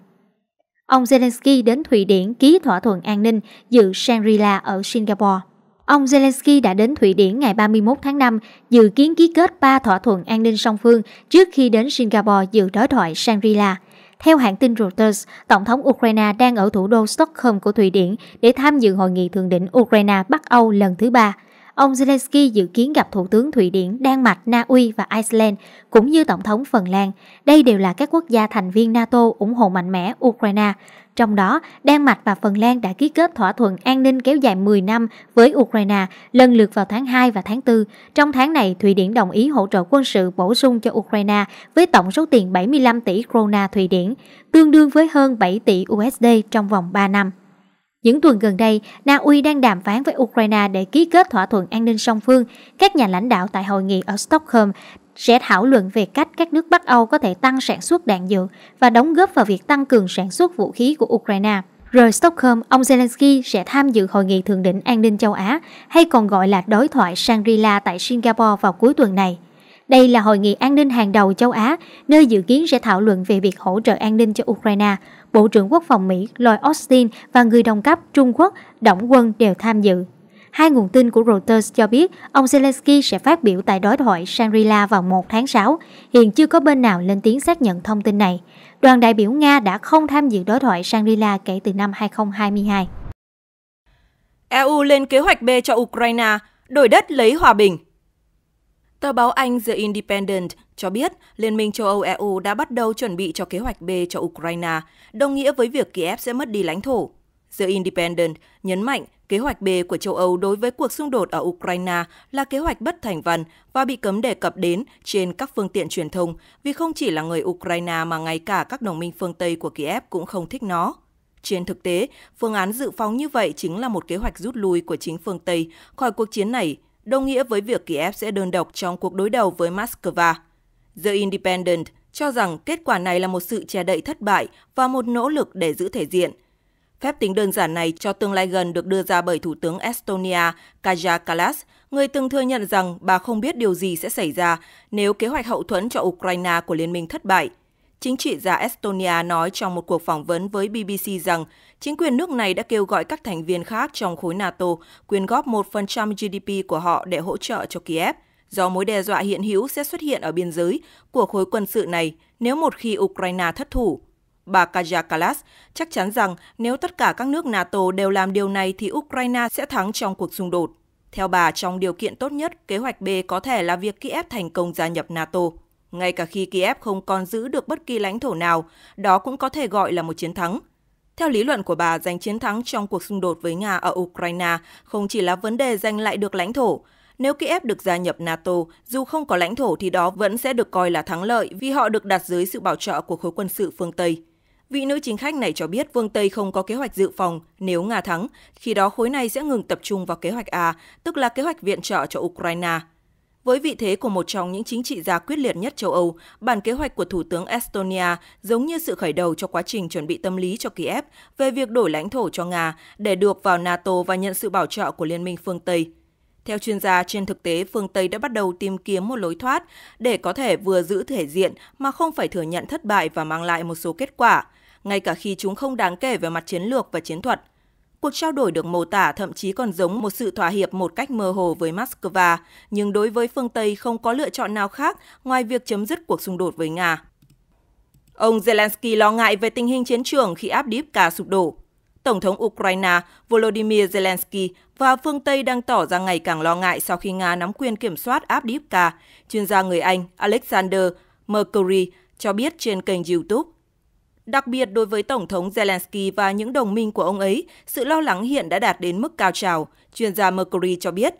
Ông Zelensky đến Thụy Điển ký thỏa thuận an ninh dự Shangri-La ở Singapore. Ông Zelensky đã đến Thụy Điển ngày 31 tháng 5, dự kiến ký kết 3 thỏa thuận an ninh song phương trước khi đến Singapore dự đối thoại Shangri-La. Theo hãng tin Reuters, Tổng thống Ukraine đang ở thủ đô Stockholm của Thụy Điển để tham dự hội nghị thượng đỉnh Ukraine-Bắc Âu lần thứ ba. Ông Zelensky dự kiến gặp Thủ tướng Thụy Điển, Đan Mạch, Na Uy và Iceland, cũng như Tổng thống Phần Lan. Đây đều là các quốc gia thành viên NATO ủng hộ mạnh mẽ Ukraine, trong đó, Đan Mạch và Phần Lan đã ký kết thỏa thuận an ninh kéo dài 10 năm với Ukraine lần lượt vào tháng 2 và tháng 4. Trong tháng này, Thụy Điển đồng ý hỗ trợ quân sự bổ sung cho Ukraine với tổng số tiền 75 tỷ krona Thụy Điển, tương đương với hơn 7 tỷ USD trong vòng 3 năm. Những tuần gần đây, Na Uy đang đàm phán với Ukraine để ký kết thỏa thuận an ninh song phương. Các nhà lãnh đạo tại hội nghị ở Stockholm sẽ thảo luận về cách các nước Bắc Âu có thể tăng sản xuất đạn dược và đóng góp vào việc tăng cường sản xuất vũ khí của Ukraine. Rời Stockholm, ông Zelensky sẽ tham dự hội nghị thượng đỉnh an ninh châu Á, hay còn gọi là đối thoại Shangri-La tại Singapore vào cuối tuần này. Đây là hội nghị an ninh hàng đầu châu Á, nơi dự kiến sẽ thảo luận về việc hỗ trợ an ninh cho Ukraine. Bộ trưởng Quốc phòng Mỹ Lloyd Austin và người đồng cấp Trung Quốc Đổng Quân đều tham dự. Hai nguồn tin của Reuters cho biết ông Zelensky sẽ phát biểu tại đối thoại Shangri-La vào 1 tháng 6. Hiện chưa có bên nào lên tiếng xác nhận thông tin này. Đoàn đại biểu Nga đã không tham dự đối thoại Shangri-La kể từ năm 2022. EU lên kế hoạch B cho Ukraine, đổi đất lấy hòa bình. Tờ báo Anh The Independent cho biết Liên minh châu Âu EU đã bắt đầu chuẩn bị cho kế hoạch B cho Ukraine, đồng nghĩa với việc Kiev sẽ mất đi lãnh thổ. The Independent nhấn mạnh Kế hoạch B của châu Âu đối với cuộc xung đột ở Ukraine là kế hoạch bất thành văn và bị cấm đề cập đến trên các phương tiện truyền thông vì không chỉ là người Ukraine mà ngay cả các đồng minh phương Tây của Kiev cũng không thích nó. Trên thực tế, phương án dự phóng như vậy chính là một kế hoạch rút lui của chính phương Tây khỏi cuộc chiến này, đồng nghĩa với việc Kiev sẽ đơn độc trong cuộc đối đầu với Moscow. The Independent cho rằng kết quả này là một sự che đậy thất bại và một nỗ lực để giữ thể diện – Phép tính đơn giản này cho tương lai gần được đưa ra bởi Thủ tướng Estonia Kaja Kallas, người từng thừa nhận rằng bà không biết điều gì sẽ xảy ra nếu kế hoạch hậu thuẫn cho Ukraine của Liên minh thất bại. Chính trị gia Estonia nói trong một cuộc phỏng vấn với BBC rằng chính quyền nước này đã kêu gọi các thành viên khác trong khối NATO quyên góp 1% GDP của họ để hỗ trợ cho Kiev, do mối đe dọa hiện hữu sẽ xuất hiện ở biên giới của khối quân sự này nếu một khi Ukraine thất thủ bà Kaja Kallas, chắc chắn rằng nếu tất cả các nước NATO đều làm điều này thì Ukraine sẽ thắng trong cuộc xung đột. Theo bà, trong điều kiện tốt nhất, kế hoạch B có thể là việc Kiev thành công gia nhập NATO. Ngay cả khi Kiev không còn giữ được bất kỳ lãnh thổ nào, đó cũng có thể gọi là một chiến thắng. Theo lý luận của bà, giành chiến thắng trong cuộc xung đột với Nga ở Ukraine không chỉ là vấn đề giành lại được lãnh thổ. Nếu Kiev được gia nhập NATO, dù không có lãnh thổ thì đó vẫn sẽ được coi là thắng lợi vì họ được đặt dưới sự bảo trợ của khối quân sự phương Tây. Vị nữ chính khách này cho biết phương Tây không có kế hoạch dự phòng nếu Nga thắng, khi đó khối này sẽ ngừng tập trung vào kế hoạch A, tức là kế hoạch viện trợ cho Ukraine. Với vị thế của một trong những chính trị gia quyết liệt nhất châu Âu, bản kế hoạch của Thủ tướng Estonia giống như sự khởi đầu cho quá trình chuẩn bị tâm lý cho Kiev về việc đổi lãnh thổ cho Nga để được vào NATO và nhận sự bảo trợ của Liên minh phương Tây. Theo chuyên gia, trên thực tế, phương Tây đã bắt đầu tìm kiếm một lối thoát để có thể vừa giữ thể diện mà không phải thừa nhận thất bại và mang lại một số kết quả, ngay cả khi chúng không đáng kể về mặt chiến lược và chiến thuật. Cuộc trao đổi được mô tả thậm chí còn giống một sự thỏa hiệp một cách mơ hồ với Moscow, nhưng đối với phương Tây không có lựa chọn nào khác ngoài việc chấm dứt cuộc xung đột với Nga. Ông Zelensky lo ngại về tình hình chiến trường khi Abdiivka sụp đổ. Tổng thống Ukraine Volodymyr Zelensky và phương Tây đang tỏ ra ngày càng lo ngại sau khi Nga nắm quyền kiểm soát Abdiivka, chuyên gia người Anh Alexander Mercury cho biết trên kênh YouTube. Đặc biệt đối với Tổng thống Zelensky và những đồng minh của ông ấy, sự lo lắng hiện đã đạt đến mức cao trào, chuyên gia Mercury cho biết.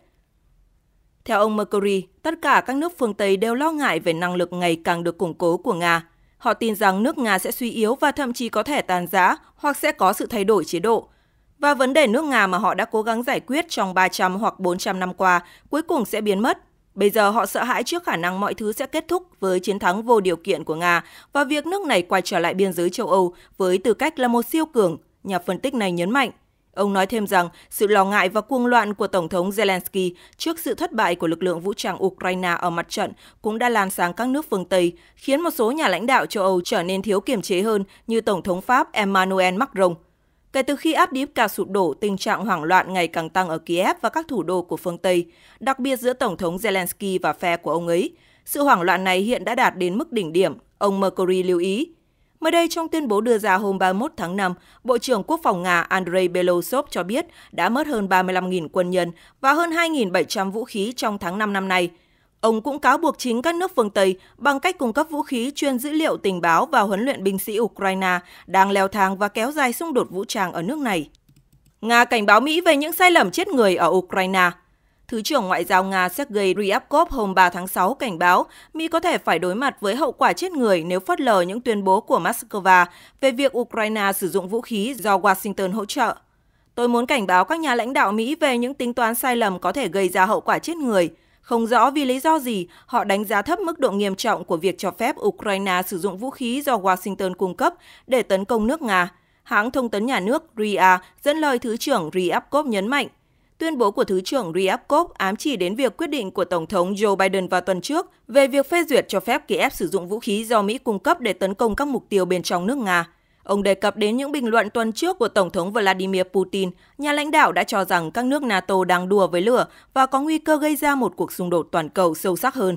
Theo ông Mercury, tất cả các nước phương Tây đều lo ngại về năng lực ngày càng được củng cố của Nga – Họ tin rằng nước Nga sẽ suy yếu và thậm chí có thể tàn giá hoặc sẽ có sự thay đổi chế độ. Và vấn đề nước Nga mà họ đã cố gắng giải quyết trong 300 hoặc 400 năm qua cuối cùng sẽ biến mất. Bây giờ họ sợ hãi trước khả năng mọi thứ sẽ kết thúc với chiến thắng vô điều kiện của Nga và việc nước này quay trở lại biên giới châu Âu với tư cách là một siêu cường, nhà phân tích này nhấn mạnh. Ông nói thêm rằng sự lo ngại và cuồng loạn của Tổng thống Zelensky trước sự thất bại của lực lượng vũ trang Ukraine ở mặt trận cũng đã lan sang các nước phương Tây, khiến một số nhà lãnh đạo châu Âu trở nên thiếu kiềm chế hơn như Tổng thống Pháp Emmanuel Macron. Kể từ khi áp Abdiivka sụp đổ, tình trạng hoảng loạn ngày càng tăng ở Kiev và các thủ đô của phương Tây, đặc biệt giữa Tổng thống Zelensky và phe của ông ấy. Sự hoảng loạn này hiện đã đạt đến mức đỉnh điểm, ông Mercury lưu ý. Mới đây, trong tuyên bố đưa ra hôm 31 tháng 5, Bộ trưởng Quốc phòng Nga Andrei Belousov cho biết đã mất hơn 35.000 quân nhân và hơn 2.700 vũ khí trong tháng 5 năm nay. Ông cũng cáo buộc chính các nước phương Tây bằng cách cung cấp vũ khí chuyên dữ liệu tình báo và huấn luyện binh sĩ Ukraine đang leo thang và kéo dài xung đột vũ trang ở nước này. Nga cảnh báo Mỹ về những sai lầm chết người ở Ukraine – Thứ trưởng Ngoại giao Nga Sergei Ryabkov hôm 3 tháng 6 cảnh báo Mỹ có thể phải đối mặt với hậu quả chết người nếu phớt lờ những tuyên bố của Moscow về việc Ukraine sử dụng vũ khí do Washington hỗ trợ. Tôi muốn cảnh báo các nhà lãnh đạo Mỹ về những tính toán sai lầm có thể gây ra hậu quả chết người. Không rõ vì lý do gì, họ đánh giá thấp mức độ nghiêm trọng của việc cho phép Ukraine sử dụng vũ khí do Washington cung cấp để tấn công nước Nga. Hãng thông tấn nhà nước RIA dẫn lời Thứ trưởng Ryabkov nhấn mạnh – Tuyên bố của Thứ trưởng Ryabkov ám chỉ đến việc quyết định của Tổng thống Joe Biden vào tuần trước về việc phê duyệt cho phép Kiev sử dụng vũ khí do Mỹ cung cấp để tấn công các mục tiêu bên trong nước Nga. Ông đề cập đến những bình luận tuần trước của Tổng thống Vladimir Putin, nhà lãnh đạo đã cho rằng các nước NATO đang đùa với lửa và có nguy cơ gây ra một cuộc xung đột toàn cầu sâu sắc hơn.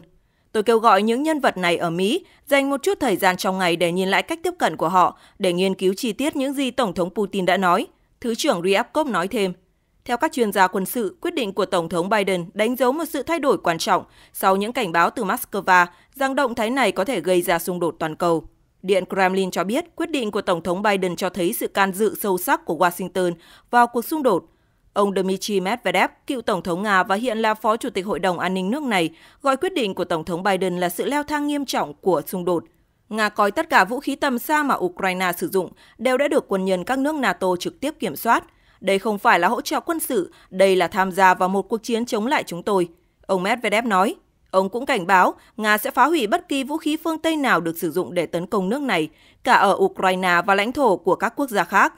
Tôi kêu gọi những nhân vật này ở Mỹ dành một chút thời gian trong ngày để nhìn lại cách tiếp cận của họ, để nghiên cứu chi tiết những gì Tổng thống Putin đã nói. Thứ trưởng Ryabkov nói thêm – theo các chuyên gia quân sự, quyết định của Tổng thống Biden đánh dấu một sự thay đổi quan trọng sau những cảnh báo từ Moscow rằng động thái này có thể gây ra xung đột toàn cầu. Điện Kremlin cho biết quyết định của Tổng thống Biden cho thấy sự can dự sâu sắc của Washington vào cuộc xung đột. Ông Dmitry Medvedev, cựu Tổng thống Nga và hiện là Phó Chủ tịch Hội đồng An ninh nước này, gọi quyết định của Tổng thống Biden là sự leo thang nghiêm trọng của xung đột. Nga coi tất cả vũ khí tầm xa mà Ukraine sử dụng đều đã được quân nhân các nước NATO trực tiếp kiểm soát – đây không phải là hỗ trợ quân sự, đây là tham gia vào một cuộc chiến chống lại chúng tôi, ông Medvedev nói. Ông cũng cảnh báo Nga sẽ phá hủy bất kỳ vũ khí phương Tây nào được sử dụng để tấn công nước này, cả ở Ukraine và lãnh thổ của các quốc gia khác.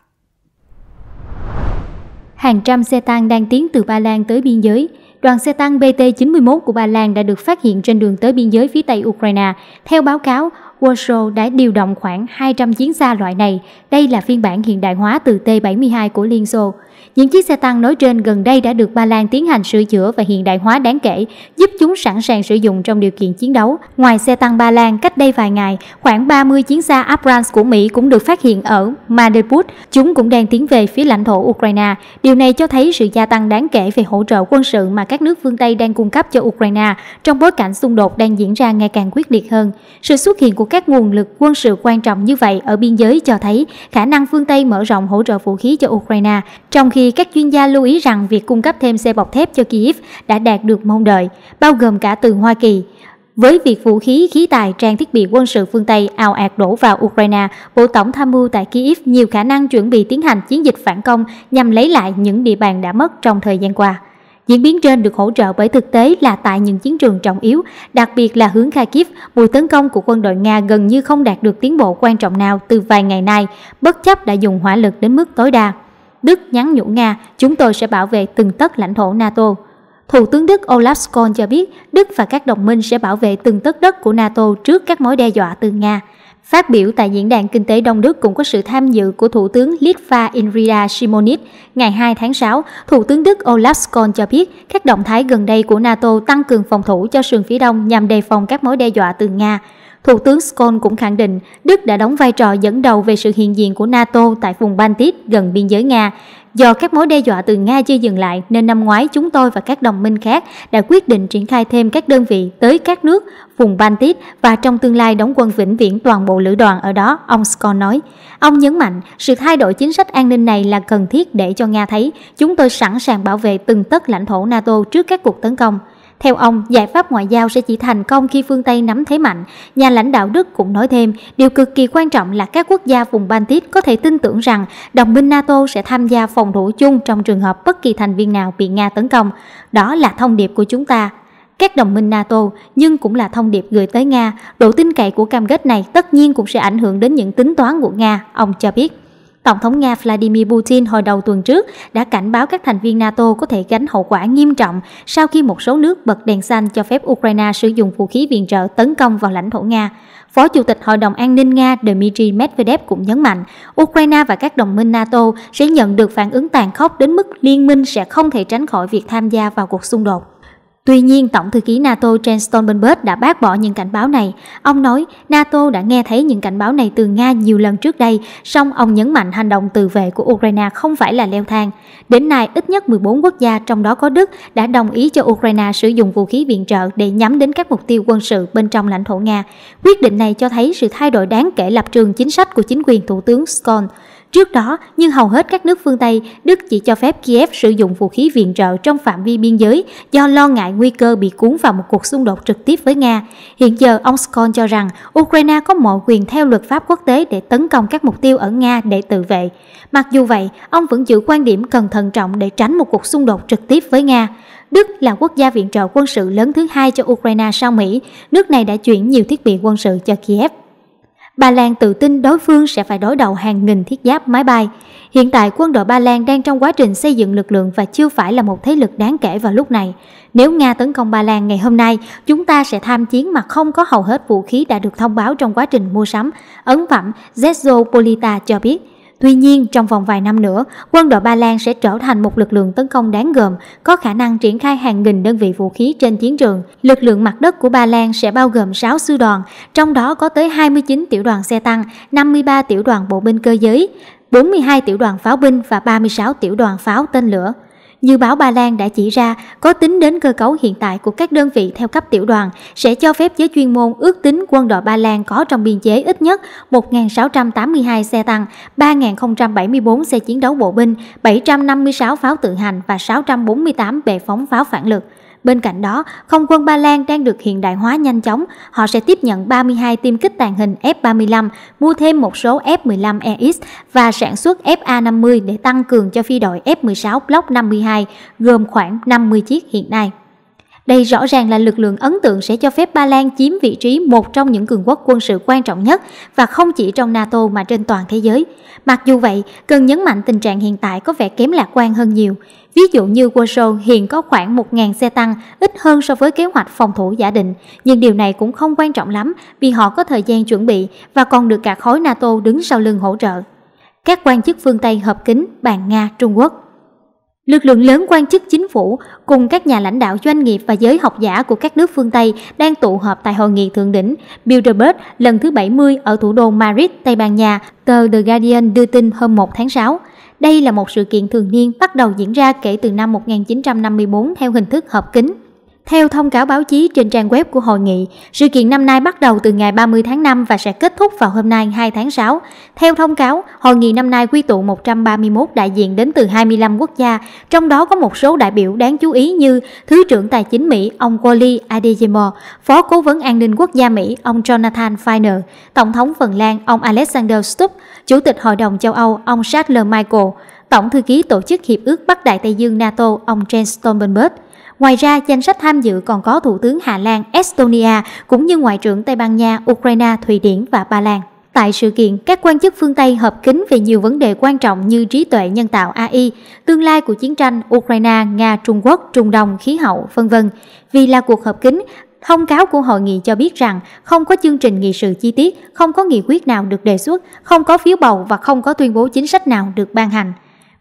Hàng trăm xe tăng đang tiến từ Ba Lan tới biên giới. Đoàn xe tăng BT-91 của Ba Lan đã được phát hiện trên đường tới biên giới phía Tây Ukraine. Theo báo cáo, Warsaw đã điều động khoảng 200 chiến xa loại này. Đây là phiên bản hiện đại hóa từ T-72 của Liên Xô. Những chiếc xe tăng nói trên gần đây đã được Ba Lan tiến hành sửa chữa và hiện đại hóa đáng kể, giúp chúng sẵn sàng sử dụng trong điều kiện chiến đấu. Ngoài xe tăng Ba Lan, cách đây vài ngày, khoảng 30 chiến xa Abrams của Mỹ cũng được phát hiện ở Madeput. Chúng cũng đang tiến về phía lãnh thổ Ukraine. Điều này cho thấy sự gia tăng đáng kể về hỗ trợ quân sự mà các nước phương Tây đang cung cấp cho Ukraine trong bối cảnh xung đột đang diễn ra ngày càng quyết liệt hơn. Sự xuất hiện của các nguồn lực quân sự quan trọng như vậy ở biên giới cho thấy khả năng phương Tây mở rộng hỗ trợ vũ khí cho Ukraine trong trong khi các chuyên gia lưu ý rằng việc cung cấp thêm xe bọc thép cho Kyiv đã đạt được mong đợi, bao gồm cả từ Hoa Kỳ. Với việc vũ khí, khí tài, trang thiết bị quân sự phương Tây ào ạt đổ vào Ukraine, Bộ Tổng tham mưu tại Kyiv nhiều khả năng chuẩn bị tiến hành chiến dịch phản công nhằm lấy lại những địa bàn đã mất trong thời gian qua. Diễn biến trên được hỗ trợ bởi thực tế là tại những chiến trường trọng yếu, đặc biệt là hướng Kharkiv, mũi tấn công của quân đội Nga gần như không đạt được tiến bộ quan trọng nào từ vài ngày nay, bất chấp đã dùng hỏa lực đến mức tối đa. Đức nhắn nhủ Nga, chúng tôi sẽ bảo vệ từng tấc lãnh thổ NATO. Thủ tướng Đức Olaf Scholz cho biết Đức và các đồng minh sẽ bảo vệ từng tấc đất của NATO trước các mối đe dọa từ Nga. Phát biểu tại Diễn đàn Kinh tế Đông Đức cũng có sự tham dự của Thủ tướng Litva Ingrida Simonit. Ngày 2 tháng 6, Thủ tướng Đức Olaf Scholz cho biết các động thái gần đây của NATO tăng cường phòng thủ cho sườn phía đông nhằm đề phòng các mối đe dọa từ Nga. Thủ tướng Scholz cũng khẳng định Đức đã đóng vai trò dẫn đầu về sự hiện diện của NATO tại vùng Baltic gần biên giới Nga. Do các mối đe dọa từ Nga chưa dừng lại nên năm ngoái chúng tôi và các đồng minh khác đã quyết định triển khai thêm các đơn vị tới các nước vùng Baltic và trong tương lai đóng quân vĩnh viễn toàn bộ lữ đoàn ở đó, ông Scott nói. Ông nhấn mạnh sự thay đổi chính sách an ninh này là cần thiết để cho Nga thấy chúng tôi sẵn sàng bảo vệ từng tất lãnh thổ NATO trước các cuộc tấn công. Theo ông, giải pháp ngoại giao sẽ chỉ thành công khi phương Tây nắm thế mạnh. Nhà lãnh đạo Đức cũng nói thêm, điều cực kỳ quan trọng là các quốc gia vùng Baltic có thể tin tưởng rằng đồng minh NATO sẽ tham gia phòng thủ chung trong trường hợp bất kỳ thành viên nào bị Nga tấn công. Đó là thông điệp của chúng ta các đồng minh NATO, nhưng cũng là thông điệp gửi tới Nga. Độ tin cậy của cam kết này tất nhiên cũng sẽ ảnh hưởng đến những tính toán của Nga, ông cho biết. Tổng thống Nga Vladimir Putin hồi đầu tuần trước đã cảnh báo các thành viên NATO có thể gánh hậu quả nghiêm trọng sau khi một số nước bật đèn xanh cho phép Ukraine sử dụng vũ khí viện trợ tấn công vào lãnh thổ Nga. Phó Chủ tịch Hội đồng An ninh Nga Dmitry Medvedev cũng nhấn mạnh, Ukraine và các đồng minh NATO sẽ nhận được phản ứng tàn khốc đến mức liên minh sẽ không thể tránh khỏi việc tham gia vào cuộc xung đột. Tuy nhiên, Tổng thư ký NATO Jens Stoltenberg đã bác bỏ những cảnh báo này. Ông nói NATO đã nghe thấy những cảnh báo này từ Nga nhiều lần trước đây, song ông nhấn mạnh hành động tự vệ của Ukraine không phải là leo thang. Đến nay, ít nhất 14 quốc gia, trong đó có Đức, đã đồng ý cho Ukraine sử dụng vũ khí viện trợ để nhắm đến các mục tiêu quân sự bên trong lãnh thổ Nga. Quyết định này cho thấy sự thay đổi đáng kể lập trường chính sách của chính quyền Thủ tướng Scholz Trước đó, nhưng hầu hết các nước phương Tây, Đức chỉ cho phép Kiev sử dụng vũ khí viện trợ trong phạm vi biên giới do lo ngại nguy cơ bị cuốn vào một cuộc xung đột trực tiếp với Nga. Hiện giờ, ông Skon cho rằng Ukraine có mọi quyền theo luật pháp quốc tế để tấn công các mục tiêu ở Nga để tự vệ. Mặc dù vậy, ông vẫn giữ quan điểm cần thận trọng để tránh một cuộc xung đột trực tiếp với Nga. Đức là quốc gia viện trợ quân sự lớn thứ hai cho Ukraine sau Mỹ. Nước này đã chuyển nhiều thiết bị quân sự cho Kiev. Ba Lan tự tin đối phương sẽ phải đối đầu hàng nghìn thiết giáp máy bay. Hiện tại quân đội Ba Lan đang trong quá trình xây dựng lực lượng và chưa phải là một thế lực đáng kể vào lúc này. Nếu Nga tấn công Ba Lan ngày hôm nay, chúng ta sẽ tham chiến mà không có hầu hết vũ khí đã được thông báo trong quá trình mua sắm, ấn phẩm Zezo Polita cho biết. Tuy nhiên, trong vòng vài năm nữa, quân đội Ba Lan sẽ trở thành một lực lượng tấn công đáng gồm, có khả năng triển khai hàng nghìn đơn vị vũ khí trên chiến trường. Lực lượng mặt đất của Ba Lan sẽ bao gồm 6 sư đoàn, trong đó có tới 29 tiểu đoàn xe tăng, 53 tiểu đoàn bộ binh cơ giới, 42 tiểu đoàn pháo binh và 36 tiểu đoàn pháo tên lửa. Như báo Ba Lan đã chỉ ra, có tính đến cơ cấu hiện tại của các đơn vị theo cấp tiểu đoàn sẽ cho phép giới chuyên môn ước tính quân đội Ba Lan có trong biên chế ít nhất 1.682 xe tăng, 3.074 xe chiến đấu bộ binh, 756 pháo tự hành và 648 bệ phóng pháo phản lực. Bên cạnh đó, không quân Ba Lan đang được hiện đại hóa nhanh chóng. Họ sẽ tiếp nhận 32 tiêm kích tàng hình F-35, mua thêm một số F-15EX và sản xuất FA-50 để tăng cường cho phi đội F-16 Block 52, gồm khoảng 50 chiếc hiện nay. Đây rõ ràng là lực lượng ấn tượng sẽ cho phép Ba Lan chiếm vị trí một trong những cường quốc quân sự quan trọng nhất và không chỉ trong NATO mà trên toàn thế giới. Mặc dù vậy, cần nhấn mạnh tình trạng hiện tại có vẻ kém lạc quan hơn nhiều. Ví dụ như Quân hiện có khoảng 1.000 xe tăng, ít hơn so với kế hoạch phòng thủ giả định, nhưng điều này cũng không quan trọng lắm vì họ có thời gian chuẩn bị và còn được cả khối NATO đứng sau lưng hỗ trợ. Các quan chức phương Tây hợp kính bàn Nga, Trung Quốc. Lực lượng lớn quan chức chính phủ cùng các nhà lãnh đạo doanh nghiệp và giới học giả của các nước phương Tây đang tụ họp tại hội nghị thượng đỉnh Bilderberg lần thứ 70 ở thủ đô Madrid, Tây Ban Nha, tờ The Guardian đưa tin hôm 1 tháng 6. Đây là một sự kiện thường niên bắt đầu diễn ra kể từ năm 1954 theo hình thức hợp kính. Theo thông cáo báo chí trên trang web của hội nghị, sự kiện năm nay bắt đầu từ ngày 30 tháng 5 và sẽ kết thúc vào hôm nay 2 tháng 6. Theo thông cáo, hội nghị năm nay quy tụ 131 đại diện đến từ 25 quốc gia, trong đó có một số đại biểu đáng chú ý như Thứ trưởng Tài chính Mỹ ông Wally Adeyemo, Phó Cố vấn An ninh Quốc gia Mỹ ông Jonathan Feiner, Tổng thống Phần Lan ông Alexander Stubb, Chủ tịch Hội đồng châu Âu ông Charles Michael, Tổng thư ký Tổ chức Hiệp ước Bắc Đại Tây Dương NATO ông Jens Stoltenberg, Ngoài ra, danh sách tham dự còn có Thủ tướng Hà Lan, Estonia, cũng như Ngoại trưởng Tây Ban Nha, Ukraine, Thụy Điển và Ba Lan. Tại sự kiện, các quan chức phương Tây hợp kín về nhiều vấn đề quan trọng như trí tuệ nhân tạo AI, tương lai của chiến tranh Ukraine, Nga, Trung Quốc, Trung Đông, khí hậu, vân vân. Vì là cuộc hợp kín Thông cáo của hội nghị cho biết rằng không có chương trình nghị sự chi tiết, không có nghị quyết nào được đề xuất, không có phiếu bầu và không có tuyên bố chính sách nào được ban hành.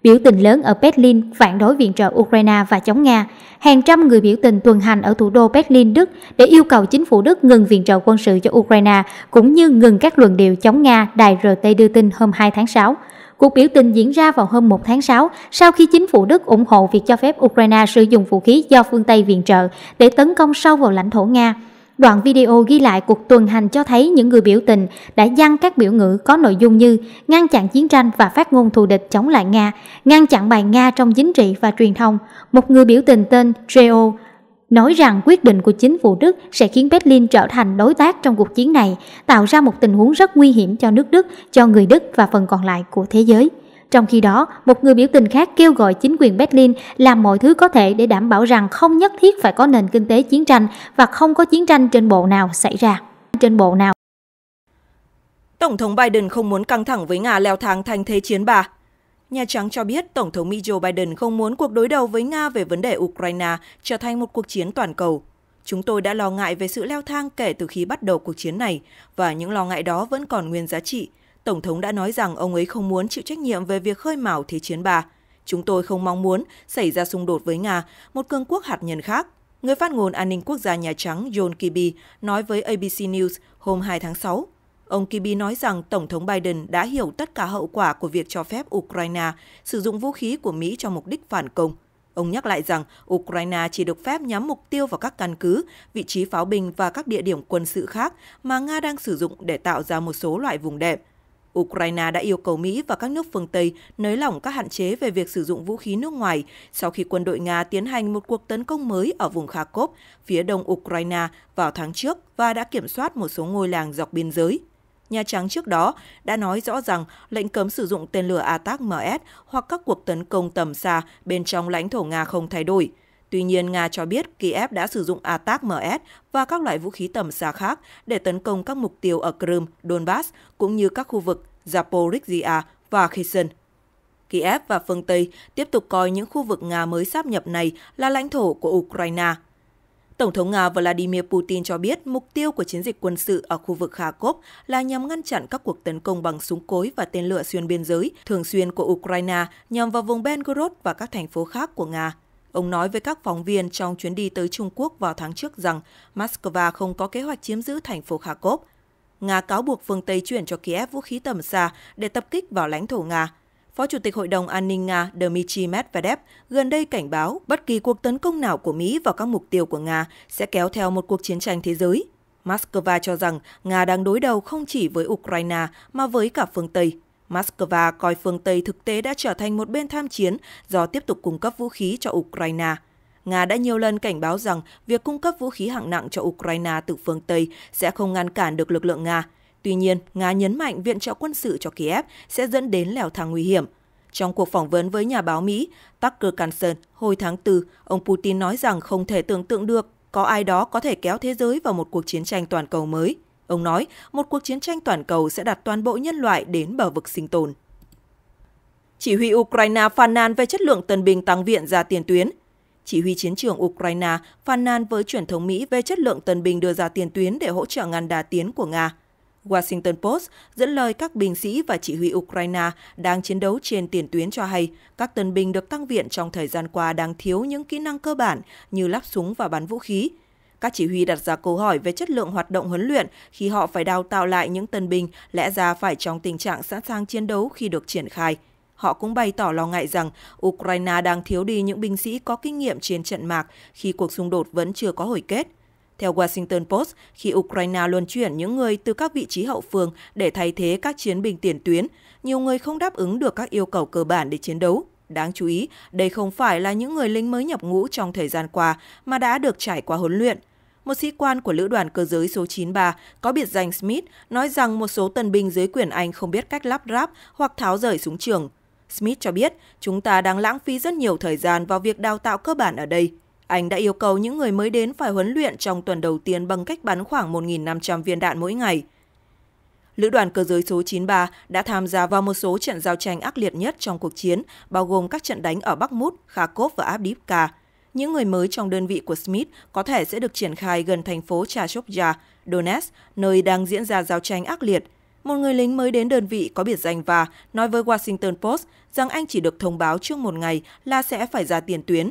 Biểu tình lớn ở Berlin phản đối viện trợ Ukraine và chống Nga. Hàng trăm người biểu tình tuần hành ở thủ đô Berlin, Đức để yêu cầu chính phủ Đức ngừng viện trợ quân sự cho Ukraine cũng như ngừng các luận điệu chống Nga, đài RT đưa tin hôm 2 tháng 6. Cuộc biểu tình diễn ra vào hôm 1 tháng 6 sau khi chính phủ Đức ủng hộ việc cho phép Ukraine sử dụng vũ khí do phương Tây viện trợ để tấn công sâu vào lãnh thổ Nga – Đoạn video ghi lại cuộc tuần hành cho thấy những người biểu tình đã dăng các biểu ngữ có nội dung như ngăn chặn chiến tranh và phát ngôn thù địch chống lại Nga, ngăn chặn bài Nga trong chính trị và truyền thông. Một người biểu tình tên Treo nói rằng quyết định của chính phủ Đức sẽ khiến Berlin trở thành đối tác trong cuộc chiến này, tạo ra một tình huống rất nguy hiểm cho nước Đức, cho người Đức và phần còn lại của thế giới. Trong khi đó, một người biểu tình khác kêu gọi chính quyền Berlin làm mọi thứ có thể để đảm bảo rằng không nhất thiết phải có nền kinh tế chiến tranh và không có chiến tranh trên bộ nào xảy ra. Trên bộ nào. Tổng thống Biden không muốn căng thẳng với Nga leo thang thành thế chiến bà. Nhà Trắng cho biết Tổng thống Mỹ Joe Biden không muốn cuộc đối đầu với Nga về vấn đề Ukraine trở thành một cuộc chiến toàn cầu. Chúng tôi đã lo ngại về sự leo thang kể từ khi bắt đầu cuộc chiến này, và những lo ngại đó vẫn còn nguyên giá trị, Tổng thống đã nói rằng ông ấy không muốn chịu trách nhiệm về việc khơi mào Thế chiến 3. Chúng tôi không mong muốn xảy ra xung đột với Nga, một cường quốc hạt nhân khác. Người phát ngôn an ninh quốc gia Nhà Trắng John Kirby nói với ABC News hôm 2 tháng 6. Ông Kirby nói rằng Tổng thống Biden đã hiểu tất cả hậu quả của việc cho phép Ukraine sử dụng vũ khí của Mỹ cho mục đích phản công. Ông nhắc lại rằng Ukraine chỉ được phép nhắm mục tiêu vào các căn cứ, vị trí pháo binh và các địa điểm quân sự khác mà Nga đang sử dụng để tạo ra một số loại vùng đệm. Ukraine đã yêu cầu Mỹ và các nước phương Tây nới lỏng các hạn chế về việc sử dụng vũ khí nước ngoài sau khi quân đội Nga tiến hành một cuộc tấn công mới ở vùng Kharkov, phía đông Ukraine vào tháng trước và đã kiểm soát một số ngôi làng dọc biên giới. Nhà Trắng trước đó đã nói rõ rằng lệnh cấm sử dụng tên lửa ATAC-MS hoặc các cuộc tấn công tầm xa bên trong lãnh thổ Nga không thay đổi – Tuy nhiên, Nga cho biết Kiev đã sử dụng ATAC-MS và các loại vũ khí tầm xa khác để tấn công các mục tiêu ở Crimea, Donbass, cũng như các khu vực Zaporizhia và Kherson. Kiev và phương Tây tiếp tục coi những khu vực Nga mới sáp nhập này là lãnh thổ của Ukraine. Tổng thống Nga Vladimir Putin cho biết mục tiêu của chiến dịch quân sự ở khu vực Kharkov là nhằm ngăn chặn các cuộc tấn công bằng súng cối và tên lửa xuyên biên giới thường xuyên của Ukraine nhằm vào vùng Belgorod và các thành phố khác của Nga. Ông nói với các phóng viên trong chuyến đi tới Trung Quốc vào tháng trước rằng Moscow không có kế hoạch chiếm giữ thành phố Kharkov. Nga cáo buộc phương Tây chuyển cho Kiev vũ khí tầm xa để tập kích vào lãnh thổ Nga. Phó Chủ tịch Hội đồng An ninh Nga Dmitry Medvedev gần đây cảnh báo bất kỳ cuộc tấn công nào của Mỹ vào các mục tiêu của Nga sẽ kéo theo một cuộc chiến tranh thế giới. Moscow cho rằng Nga đang đối đầu không chỉ với Ukraine mà với cả phương Tây Moscow coi phương Tây thực tế đã trở thành một bên tham chiến do tiếp tục cung cấp vũ khí cho Ukraine. Nga đã nhiều lần cảnh báo rằng việc cung cấp vũ khí hạng nặng cho Ukraine từ phương Tây sẽ không ngăn cản được lực lượng Nga. Tuy nhiên, Nga nhấn mạnh viện trợ quân sự cho Kiev sẽ dẫn đến leo thang nguy hiểm. Trong cuộc phỏng vấn với nhà báo Mỹ Tucker Carlson hồi tháng 4, ông Putin nói rằng không thể tưởng tượng được có ai đó có thể kéo thế giới vào một cuộc chiến tranh toàn cầu mới. Ông nói, một cuộc chiến tranh toàn cầu sẽ đặt toàn bộ nhân loại đến bờ vực sinh tồn. Chỉ huy Ukraine phàn nàn về chất lượng tân binh tăng viện ra tiền tuyến. Chỉ huy chiến trường Ukraine phàn nàn với truyền thống Mỹ về chất lượng tân binh đưa ra tiền tuyến để hỗ trợ ngăn đà tiến của Nga. Washington Post dẫn lời các binh sĩ và chỉ huy Ukraine đang chiến đấu trên tiền tuyến cho hay các tân binh được tăng viện trong thời gian qua đang thiếu những kỹ năng cơ bản như lắp súng và bắn vũ khí. Các chỉ huy đặt ra câu hỏi về chất lượng hoạt động huấn luyện khi họ phải đào tạo lại những tân binh lẽ ra phải trong tình trạng sẵn sàng chiến đấu khi được triển khai. Họ cũng bày tỏ lo ngại rằng Ukraine đang thiếu đi những binh sĩ có kinh nghiệm trên trận mạc khi cuộc xung đột vẫn chưa có hồi kết. Theo Washington Post, khi Ukraine luân chuyển những người từ các vị trí hậu phương để thay thế các chiến binh tiền tuyến, nhiều người không đáp ứng được các yêu cầu cơ bản để chiến đấu. Đáng chú ý, đây không phải là những người lính mới nhập ngũ trong thời gian qua mà đã được trải qua huấn luyện. Một sĩ quan của lữ đoàn cơ giới số 93 có biệt danh Smith nói rằng một số tân binh dưới quyền Anh không biết cách lắp ráp hoặc tháo rời súng trường. Smith cho biết, chúng ta đang lãng phí rất nhiều thời gian vào việc đào tạo cơ bản ở đây. Anh đã yêu cầu những người mới đến phải huấn luyện trong tuần đầu tiên bằng cách bắn khoảng 1.500 viên đạn mỗi ngày – Lữ đoàn cơ giới số 93 đã tham gia vào một số trận giao tranh ác liệt nhất trong cuộc chiến, bao gồm các trận đánh ở Bắc Mút, Kharkov và Abdivka. Những người mới trong đơn vị của Smith có thể sẽ được triển khai gần thành phố Chashokja, Donetsk, nơi đang diễn ra giao tranh ác liệt. Một người lính mới đến đơn vị có biệt danh và nói với Washington Post rằng anh chỉ được thông báo trước một ngày là sẽ phải ra tiền tuyến,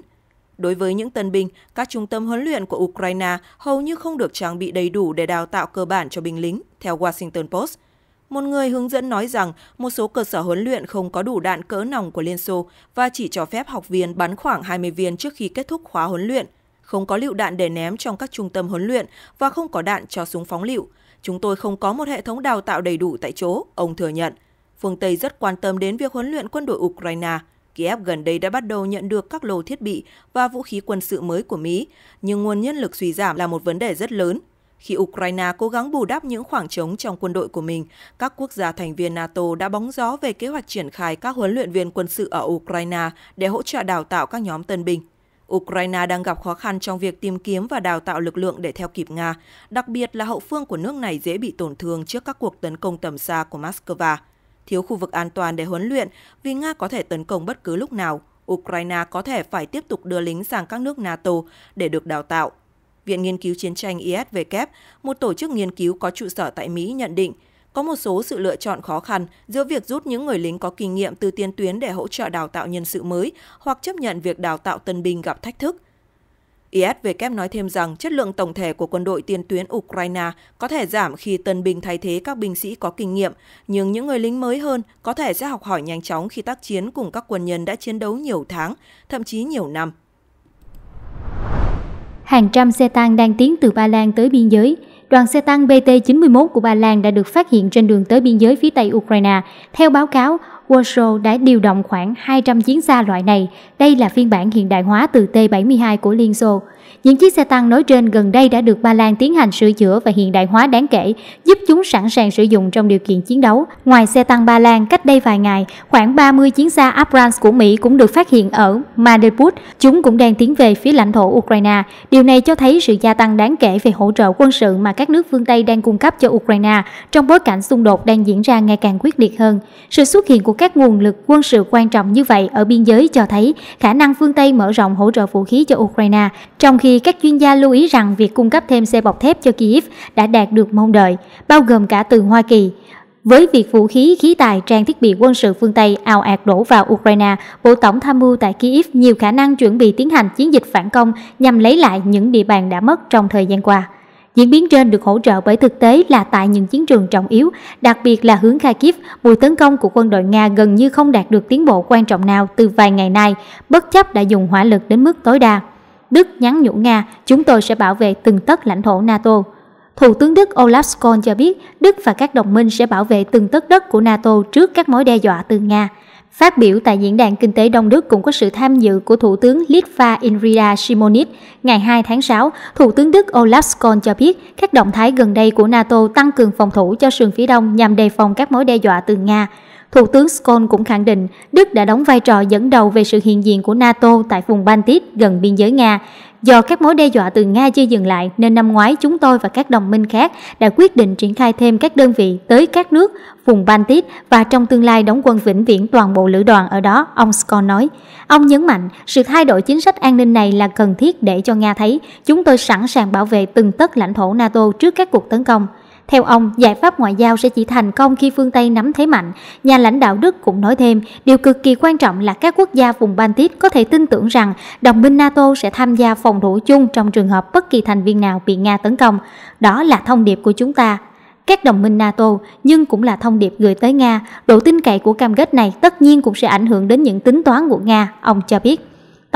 Đối với những tân binh, các trung tâm huấn luyện của Ukraine hầu như không được trang bị đầy đủ để đào tạo cơ bản cho binh lính, theo Washington Post. Một người hướng dẫn nói rằng một số cơ sở huấn luyện không có đủ đạn cỡ nòng của Liên Xô và chỉ cho phép học viên bắn khoảng 20 viên trước khi kết thúc khóa huấn luyện. Không có lựu đạn để ném trong các trung tâm huấn luyện và không có đạn cho súng phóng lựu. Chúng tôi không có một hệ thống đào tạo đầy đủ tại chỗ, ông thừa nhận. Phương Tây rất quan tâm đến việc huấn luyện quân đội Ukraine. Kiev gần đây đã bắt đầu nhận được các lô thiết bị và vũ khí quân sự mới của Mỹ, nhưng nguồn nhân lực suy giảm là một vấn đề rất lớn. Khi Ukraine cố gắng bù đắp những khoảng trống trong quân đội của mình, các quốc gia thành viên NATO đã bóng gió về kế hoạch triển khai các huấn luyện viên quân sự ở Ukraine để hỗ trợ đào tạo các nhóm tân binh. Ukraine đang gặp khó khăn trong việc tìm kiếm và đào tạo lực lượng để theo kịp Nga, đặc biệt là hậu phương của nước này dễ bị tổn thương trước các cuộc tấn công tầm xa của Moscow thiếu khu vực an toàn để huấn luyện vì Nga có thể tấn công bất cứ lúc nào. Ukraine có thể phải tiếp tục đưa lính sang các nước NATO để được đào tạo. Viện Nghiên cứu Chiến tranh ISW, một tổ chức nghiên cứu có trụ sở tại Mỹ nhận định, có một số sự lựa chọn khó khăn giữa việc rút những người lính có kinh nghiệm từ tiên tuyến để hỗ trợ đào tạo nhân sự mới hoặc chấp nhận việc đào tạo tân binh gặp thách thức. ISW e nói thêm rằng chất lượng tổng thể của quân đội tiền tuyến Ukraine có thể giảm khi tân binh thay thế các binh sĩ có kinh nghiệm, nhưng những người lính mới hơn có thể sẽ học hỏi nhanh chóng khi tác chiến cùng các quân nhân đã chiến đấu nhiều tháng, thậm chí nhiều năm. Hàng trăm xe tăng đang tiến từ Ba Lan tới biên giới. Đoàn xe tăng BT-91 của Ba Lan đã được phát hiện trên đường tới biên giới phía Tây Ukraine. Theo báo cáo, Warsaw đã điều động khoảng 200 chiến xa loại này. Đây là phiên bản hiện đại hóa từ T-72 của Liên Xô. Những chiếc xe tăng nói trên gần đây đã được Ba Lan tiến hành sửa chữa và hiện đại hóa đáng kể, giúp chúng sẵn sàng sử dụng trong điều kiện chiến đấu. Ngoài xe tăng Ba Lan, cách đây vài ngày, khoảng 30 chiến xa Abrams của Mỹ cũng được phát hiện ở Madeput. Chúng cũng đang tiến về phía lãnh thổ Ukraine. Điều này cho thấy sự gia tăng đáng kể về hỗ trợ quân sự mà các nước phương Tây đang cung cấp cho Ukraine trong bối cảnh xung đột đang diễn ra ngày càng quyết liệt hơn. Sự xuất hiện của các nguồn lực quân sự quan trọng như vậy ở biên giới cho thấy khả năng phương Tây mở rộng hỗ trợ vũ khí cho Ukraine trong trong khi các chuyên gia lưu ý rằng việc cung cấp thêm xe bọc thép cho Kyiv đã đạt được mong đợi, bao gồm cả từ Hoa Kỳ. Với việc vũ khí, khí tài, trang thiết bị quân sự phương Tây ào ạt đổ vào Ukraine, Bộ Tổng tham mưu tại Kyiv nhiều khả năng chuẩn bị tiến hành chiến dịch phản công nhằm lấy lại những địa bàn đã mất trong thời gian qua. Diễn biến trên được hỗ trợ bởi thực tế là tại những chiến trường trọng yếu, đặc biệt là hướng Kharkiv, mũi tấn công của quân đội Nga gần như không đạt được tiến bộ quan trọng nào từ vài ngày nay, bất chấp đã dùng hỏa lực đến mức tối đa. Đức nhắn nhủ Nga, chúng tôi sẽ bảo vệ từng tấc lãnh thổ NATO. Thủ tướng Đức Olaf Scholz cho biết Đức và các đồng minh sẽ bảo vệ từng tấc đất của NATO trước các mối đe dọa từ Nga. Phát biểu tại Diễn đàn Kinh tế Đông Đức cũng có sự tham dự của Thủ tướng Litva Ingrida Simonit. Ngày 2 tháng 6, Thủ tướng Đức Olaf Scholz cho biết các động thái gần đây của NATO tăng cường phòng thủ cho sườn phía đông nhằm đề phòng các mối đe dọa từ Nga. Thủ tướng Scholz cũng khẳng định Đức đã đóng vai trò dẫn đầu về sự hiện diện của NATO tại vùng Baltic gần biên giới Nga. Do các mối đe dọa từ Nga chưa dừng lại nên năm ngoái chúng tôi và các đồng minh khác đã quyết định triển khai thêm các đơn vị tới các nước vùng Baltic và trong tương lai đóng quân vĩnh viễn toàn bộ lữ đoàn ở đó, ông Scott nói. Ông nhấn mạnh sự thay đổi chính sách an ninh này là cần thiết để cho Nga thấy chúng tôi sẵn sàng bảo vệ từng tất lãnh thổ NATO trước các cuộc tấn công. Theo ông, giải pháp ngoại giao sẽ chỉ thành công khi phương Tây nắm thế mạnh. Nhà lãnh đạo Đức cũng nói thêm, điều cực kỳ quan trọng là các quốc gia vùng Baltic có thể tin tưởng rằng đồng minh NATO sẽ tham gia phòng thủ chung trong trường hợp bất kỳ thành viên nào bị Nga tấn công. Đó là thông điệp của chúng ta các đồng minh NATO, nhưng cũng là thông điệp gửi tới Nga, độ tin cậy của cam kết này tất nhiên cũng sẽ ảnh hưởng đến những tính toán của Nga, ông cho biết.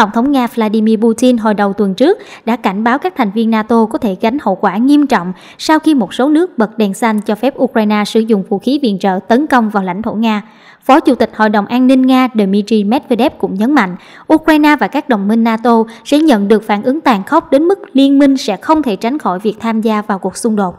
Tổng thống Nga Vladimir Putin hồi đầu tuần trước đã cảnh báo các thành viên NATO có thể gánh hậu quả nghiêm trọng sau khi một số nước bật đèn xanh cho phép Ukraine sử dụng vũ khí viện trợ tấn công vào lãnh thổ Nga. Phó Chủ tịch Hội đồng An ninh Nga Dmitry Medvedev cũng nhấn mạnh, Ukraine và các đồng minh NATO sẽ nhận được phản ứng tàn khốc đến mức liên minh sẽ không thể tránh khỏi việc tham gia vào cuộc xung đột.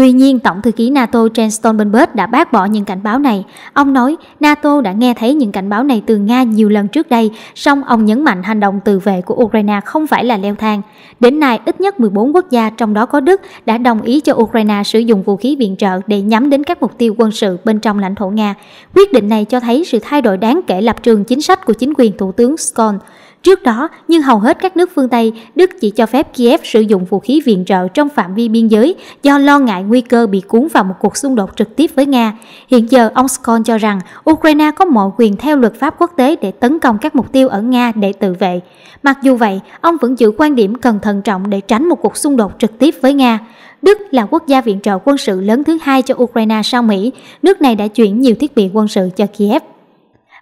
Tuy nhiên, Tổng thư ký NATO Jens Stoltenberg đã bác bỏ những cảnh báo này. Ông nói NATO đã nghe thấy những cảnh báo này từ Nga nhiều lần trước đây, song ông nhấn mạnh hành động tự vệ của Ukraine không phải là leo thang. Đến nay, ít nhất 14 quốc gia, trong đó có Đức, đã đồng ý cho Ukraine sử dụng vũ khí viện trợ để nhắm đến các mục tiêu quân sự bên trong lãnh thổ Nga. Quyết định này cho thấy sự thay đổi đáng kể lập trường chính sách của chính quyền Thủ tướng Scholz. Trước đó, nhưng hầu hết các nước phương Tây, Đức chỉ cho phép Kiev sử dụng vũ khí viện trợ trong phạm vi biên giới do lo ngại nguy cơ bị cuốn vào một cuộc xung đột trực tiếp với Nga. Hiện giờ, ông Skon cho rằng Ukraine có mọi quyền theo luật pháp quốc tế để tấn công các mục tiêu ở Nga để tự vệ. Mặc dù vậy, ông vẫn giữ quan điểm cần thận trọng để tránh một cuộc xung đột trực tiếp với Nga. Đức là quốc gia viện trợ quân sự lớn thứ hai cho Ukraine sau Mỹ. Nước này đã chuyển nhiều thiết bị quân sự cho Kiev.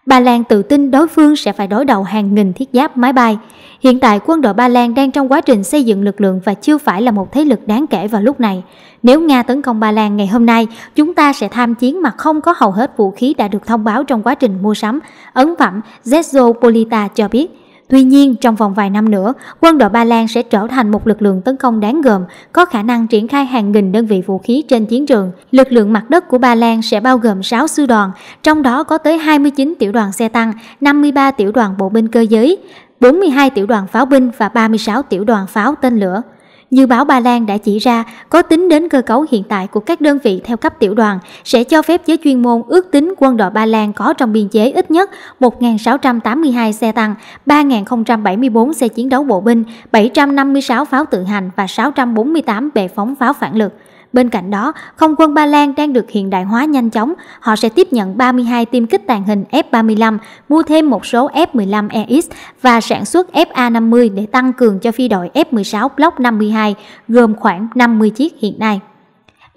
Ba Lan tự tin đối phương sẽ phải đối đầu hàng nghìn thiết giáp máy bay. Hiện tại quân đội Ba Lan đang trong quá trình xây dựng lực lượng và chưa phải là một thế lực đáng kể vào lúc này. Nếu Nga tấn công Ba Lan ngày hôm nay, chúng ta sẽ tham chiến mà không có hầu hết vũ khí đã được thông báo trong quá trình mua sắm, ấn phẩm Zezo Polita cho biết. Tuy nhiên, trong vòng vài năm nữa, quân đội Ba Lan sẽ trở thành một lực lượng tấn công đáng gồm, có khả năng triển khai hàng nghìn đơn vị vũ khí trên chiến trường. Lực lượng mặt đất của Ba Lan sẽ bao gồm 6 sư đoàn, trong đó có tới 29 tiểu đoàn xe tăng, 53 tiểu đoàn bộ binh cơ giới, 42 tiểu đoàn pháo binh và 36 tiểu đoàn pháo tên lửa. Như báo Ba Lan đã chỉ ra, có tính đến cơ cấu hiện tại của các đơn vị theo cấp tiểu đoàn sẽ cho phép giới chuyên môn ước tính quân đội Ba Lan có trong biên chế ít nhất 1.682 xe tăng, 3.074 xe chiến đấu bộ binh, 756 pháo tự hành và 648 bệ phóng pháo phản lực. Bên cạnh đó, không quân Ba Lan đang được hiện đại hóa nhanh chóng. Họ sẽ tiếp nhận 32 tiêm kích tàng hình F-35, mua thêm một số F-15EX và sản xuất FA-50 để tăng cường cho phi đội F-16 Block 52, gồm khoảng 50 chiếc hiện nay.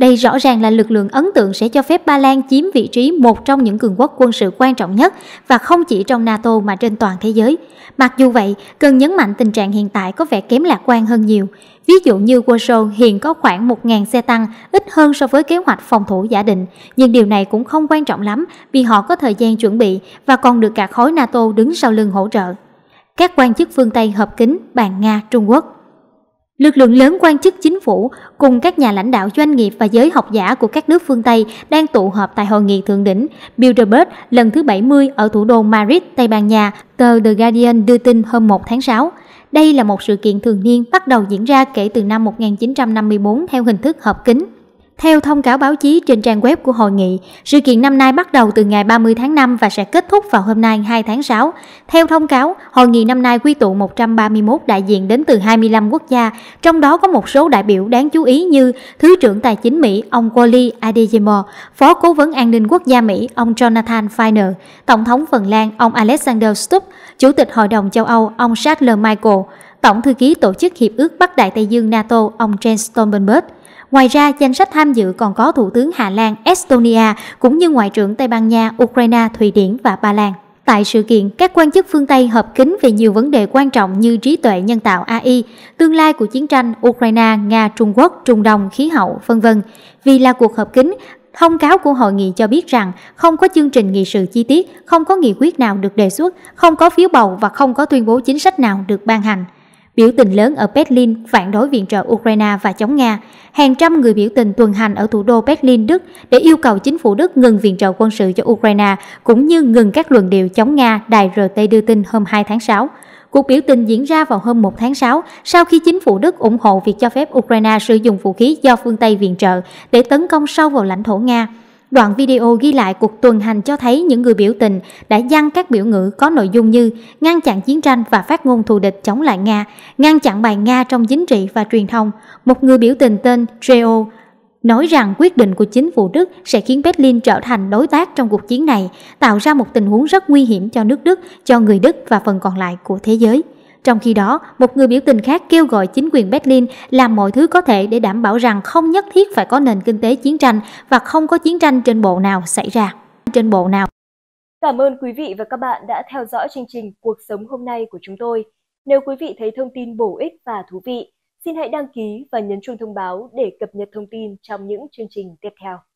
Đây rõ ràng là lực lượng ấn tượng sẽ cho phép Ba Lan chiếm vị trí một trong những cường quốc quân sự quan trọng nhất và không chỉ trong NATO mà trên toàn thế giới. Mặc dù vậy, cần nhấn mạnh tình trạng hiện tại có vẻ kém lạc quan hơn nhiều. Ví dụ như Warsaw hiện có khoảng 1.000 xe tăng, ít hơn so với kế hoạch phòng thủ giả định, nhưng điều này cũng không quan trọng lắm vì họ có thời gian chuẩn bị và còn được cả khối NATO đứng sau lưng hỗ trợ. Các quan chức phương Tây hợp kính bàn Nga-Trung Quốc Lực lượng lớn quan chức chính phủ cùng các nhà lãnh đạo doanh nghiệp và giới học giả của các nước phương Tây đang tụ họp tại hội nghị thượng đỉnh Bilderberg lần thứ 70 ở thủ đô Madrid, Tây Ban Nha, tờ The Guardian đưa tin hôm 1 tháng 6. Đây là một sự kiện thường niên bắt đầu diễn ra kể từ năm 1954 theo hình thức họp kính. Theo thông cáo báo chí trên trang web của hội nghị, sự kiện năm nay bắt đầu từ ngày 30 tháng 5 và sẽ kết thúc vào hôm nay 2 tháng 6. Theo thông cáo, hội nghị năm nay quy tụ 131 đại diện đến từ 25 quốc gia, trong đó có một số đại biểu đáng chú ý như Thứ trưởng Tài chính Mỹ ông Wally Adeyemo, Phó Cố vấn An ninh Quốc gia Mỹ ông Jonathan Feiner, Tổng thống Phần Lan ông Alexander Stubb, Chủ tịch Hội đồng châu Âu ông Charles Michael, Tổng thư ký Tổ chức Hiệp ước Bắc Đại Tây Dương NATO ông Jens Stoltenberg, Ngoài ra, danh sách tham dự còn có Thủ tướng Hà Lan, Estonia, cũng như Ngoại trưởng Tây Ban Nha, Ukraine, Thụy Điển và Ba Lan. Tại sự kiện, các quan chức phương Tây hợp kín về nhiều vấn đề quan trọng như trí tuệ nhân tạo AI, tương lai của chiến tranh Ukraine, Nga, Trung Quốc, Trung Đông, khí hậu, vân vân. Vì là cuộc hợp kín Thông cáo của hội nghị cho biết rằng không có chương trình nghị sự chi tiết, không có nghị quyết nào được đề xuất, không có phiếu bầu và không có tuyên bố chính sách nào được ban hành. Biểu tình lớn ở Berlin phản đối viện trợ Ukraine và chống Nga. Hàng trăm người biểu tình tuần hành ở thủ đô Berlin, Đức để yêu cầu chính phủ Đức ngừng viện trợ quân sự cho Ukraine cũng như ngừng các luận điệu chống Nga, đài RT đưa tin hôm 2 tháng 6. Cuộc biểu tình diễn ra vào hôm 1 tháng 6 sau khi chính phủ Đức ủng hộ việc cho phép Ukraine sử dụng vũ khí do phương Tây viện trợ để tấn công sâu vào lãnh thổ Nga. Đoạn video ghi lại cuộc tuần hành cho thấy những người biểu tình đã dăng các biểu ngữ có nội dung như ngăn chặn chiến tranh và phát ngôn thù địch chống lại Nga, ngăn chặn bài Nga trong chính trị và truyền thông. Một người biểu tình tên Treo nói rằng quyết định của chính phủ Đức sẽ khiến Berlin trở thành đối tác trong cuộc chiến này, tạo ra một tình huống rất nguy hiểm cho nước Đức, cho người Đức và phần còn lại của thế giới. Trong khi đó, một người biểu tình khác kêu gọi chính quyền Berlin làm mọi thứ có thể để đảm bảo rằng không nhất thiết phải có nền kinh tế chiến tranh và không có chiến tranh trên bộ nào xảy ra. Trên bộ nào. Cảm ơn quý vị và các bạn đã theo dõi chương trình Cuộc sống hôm nay của chúng tôi. Nếu quý vị thấy thông tin bổ ích và thú vị, xin hãy đăng ký và nhấn chuông thông báo để cập nhật thông tin trong những chương trình tiếp theo.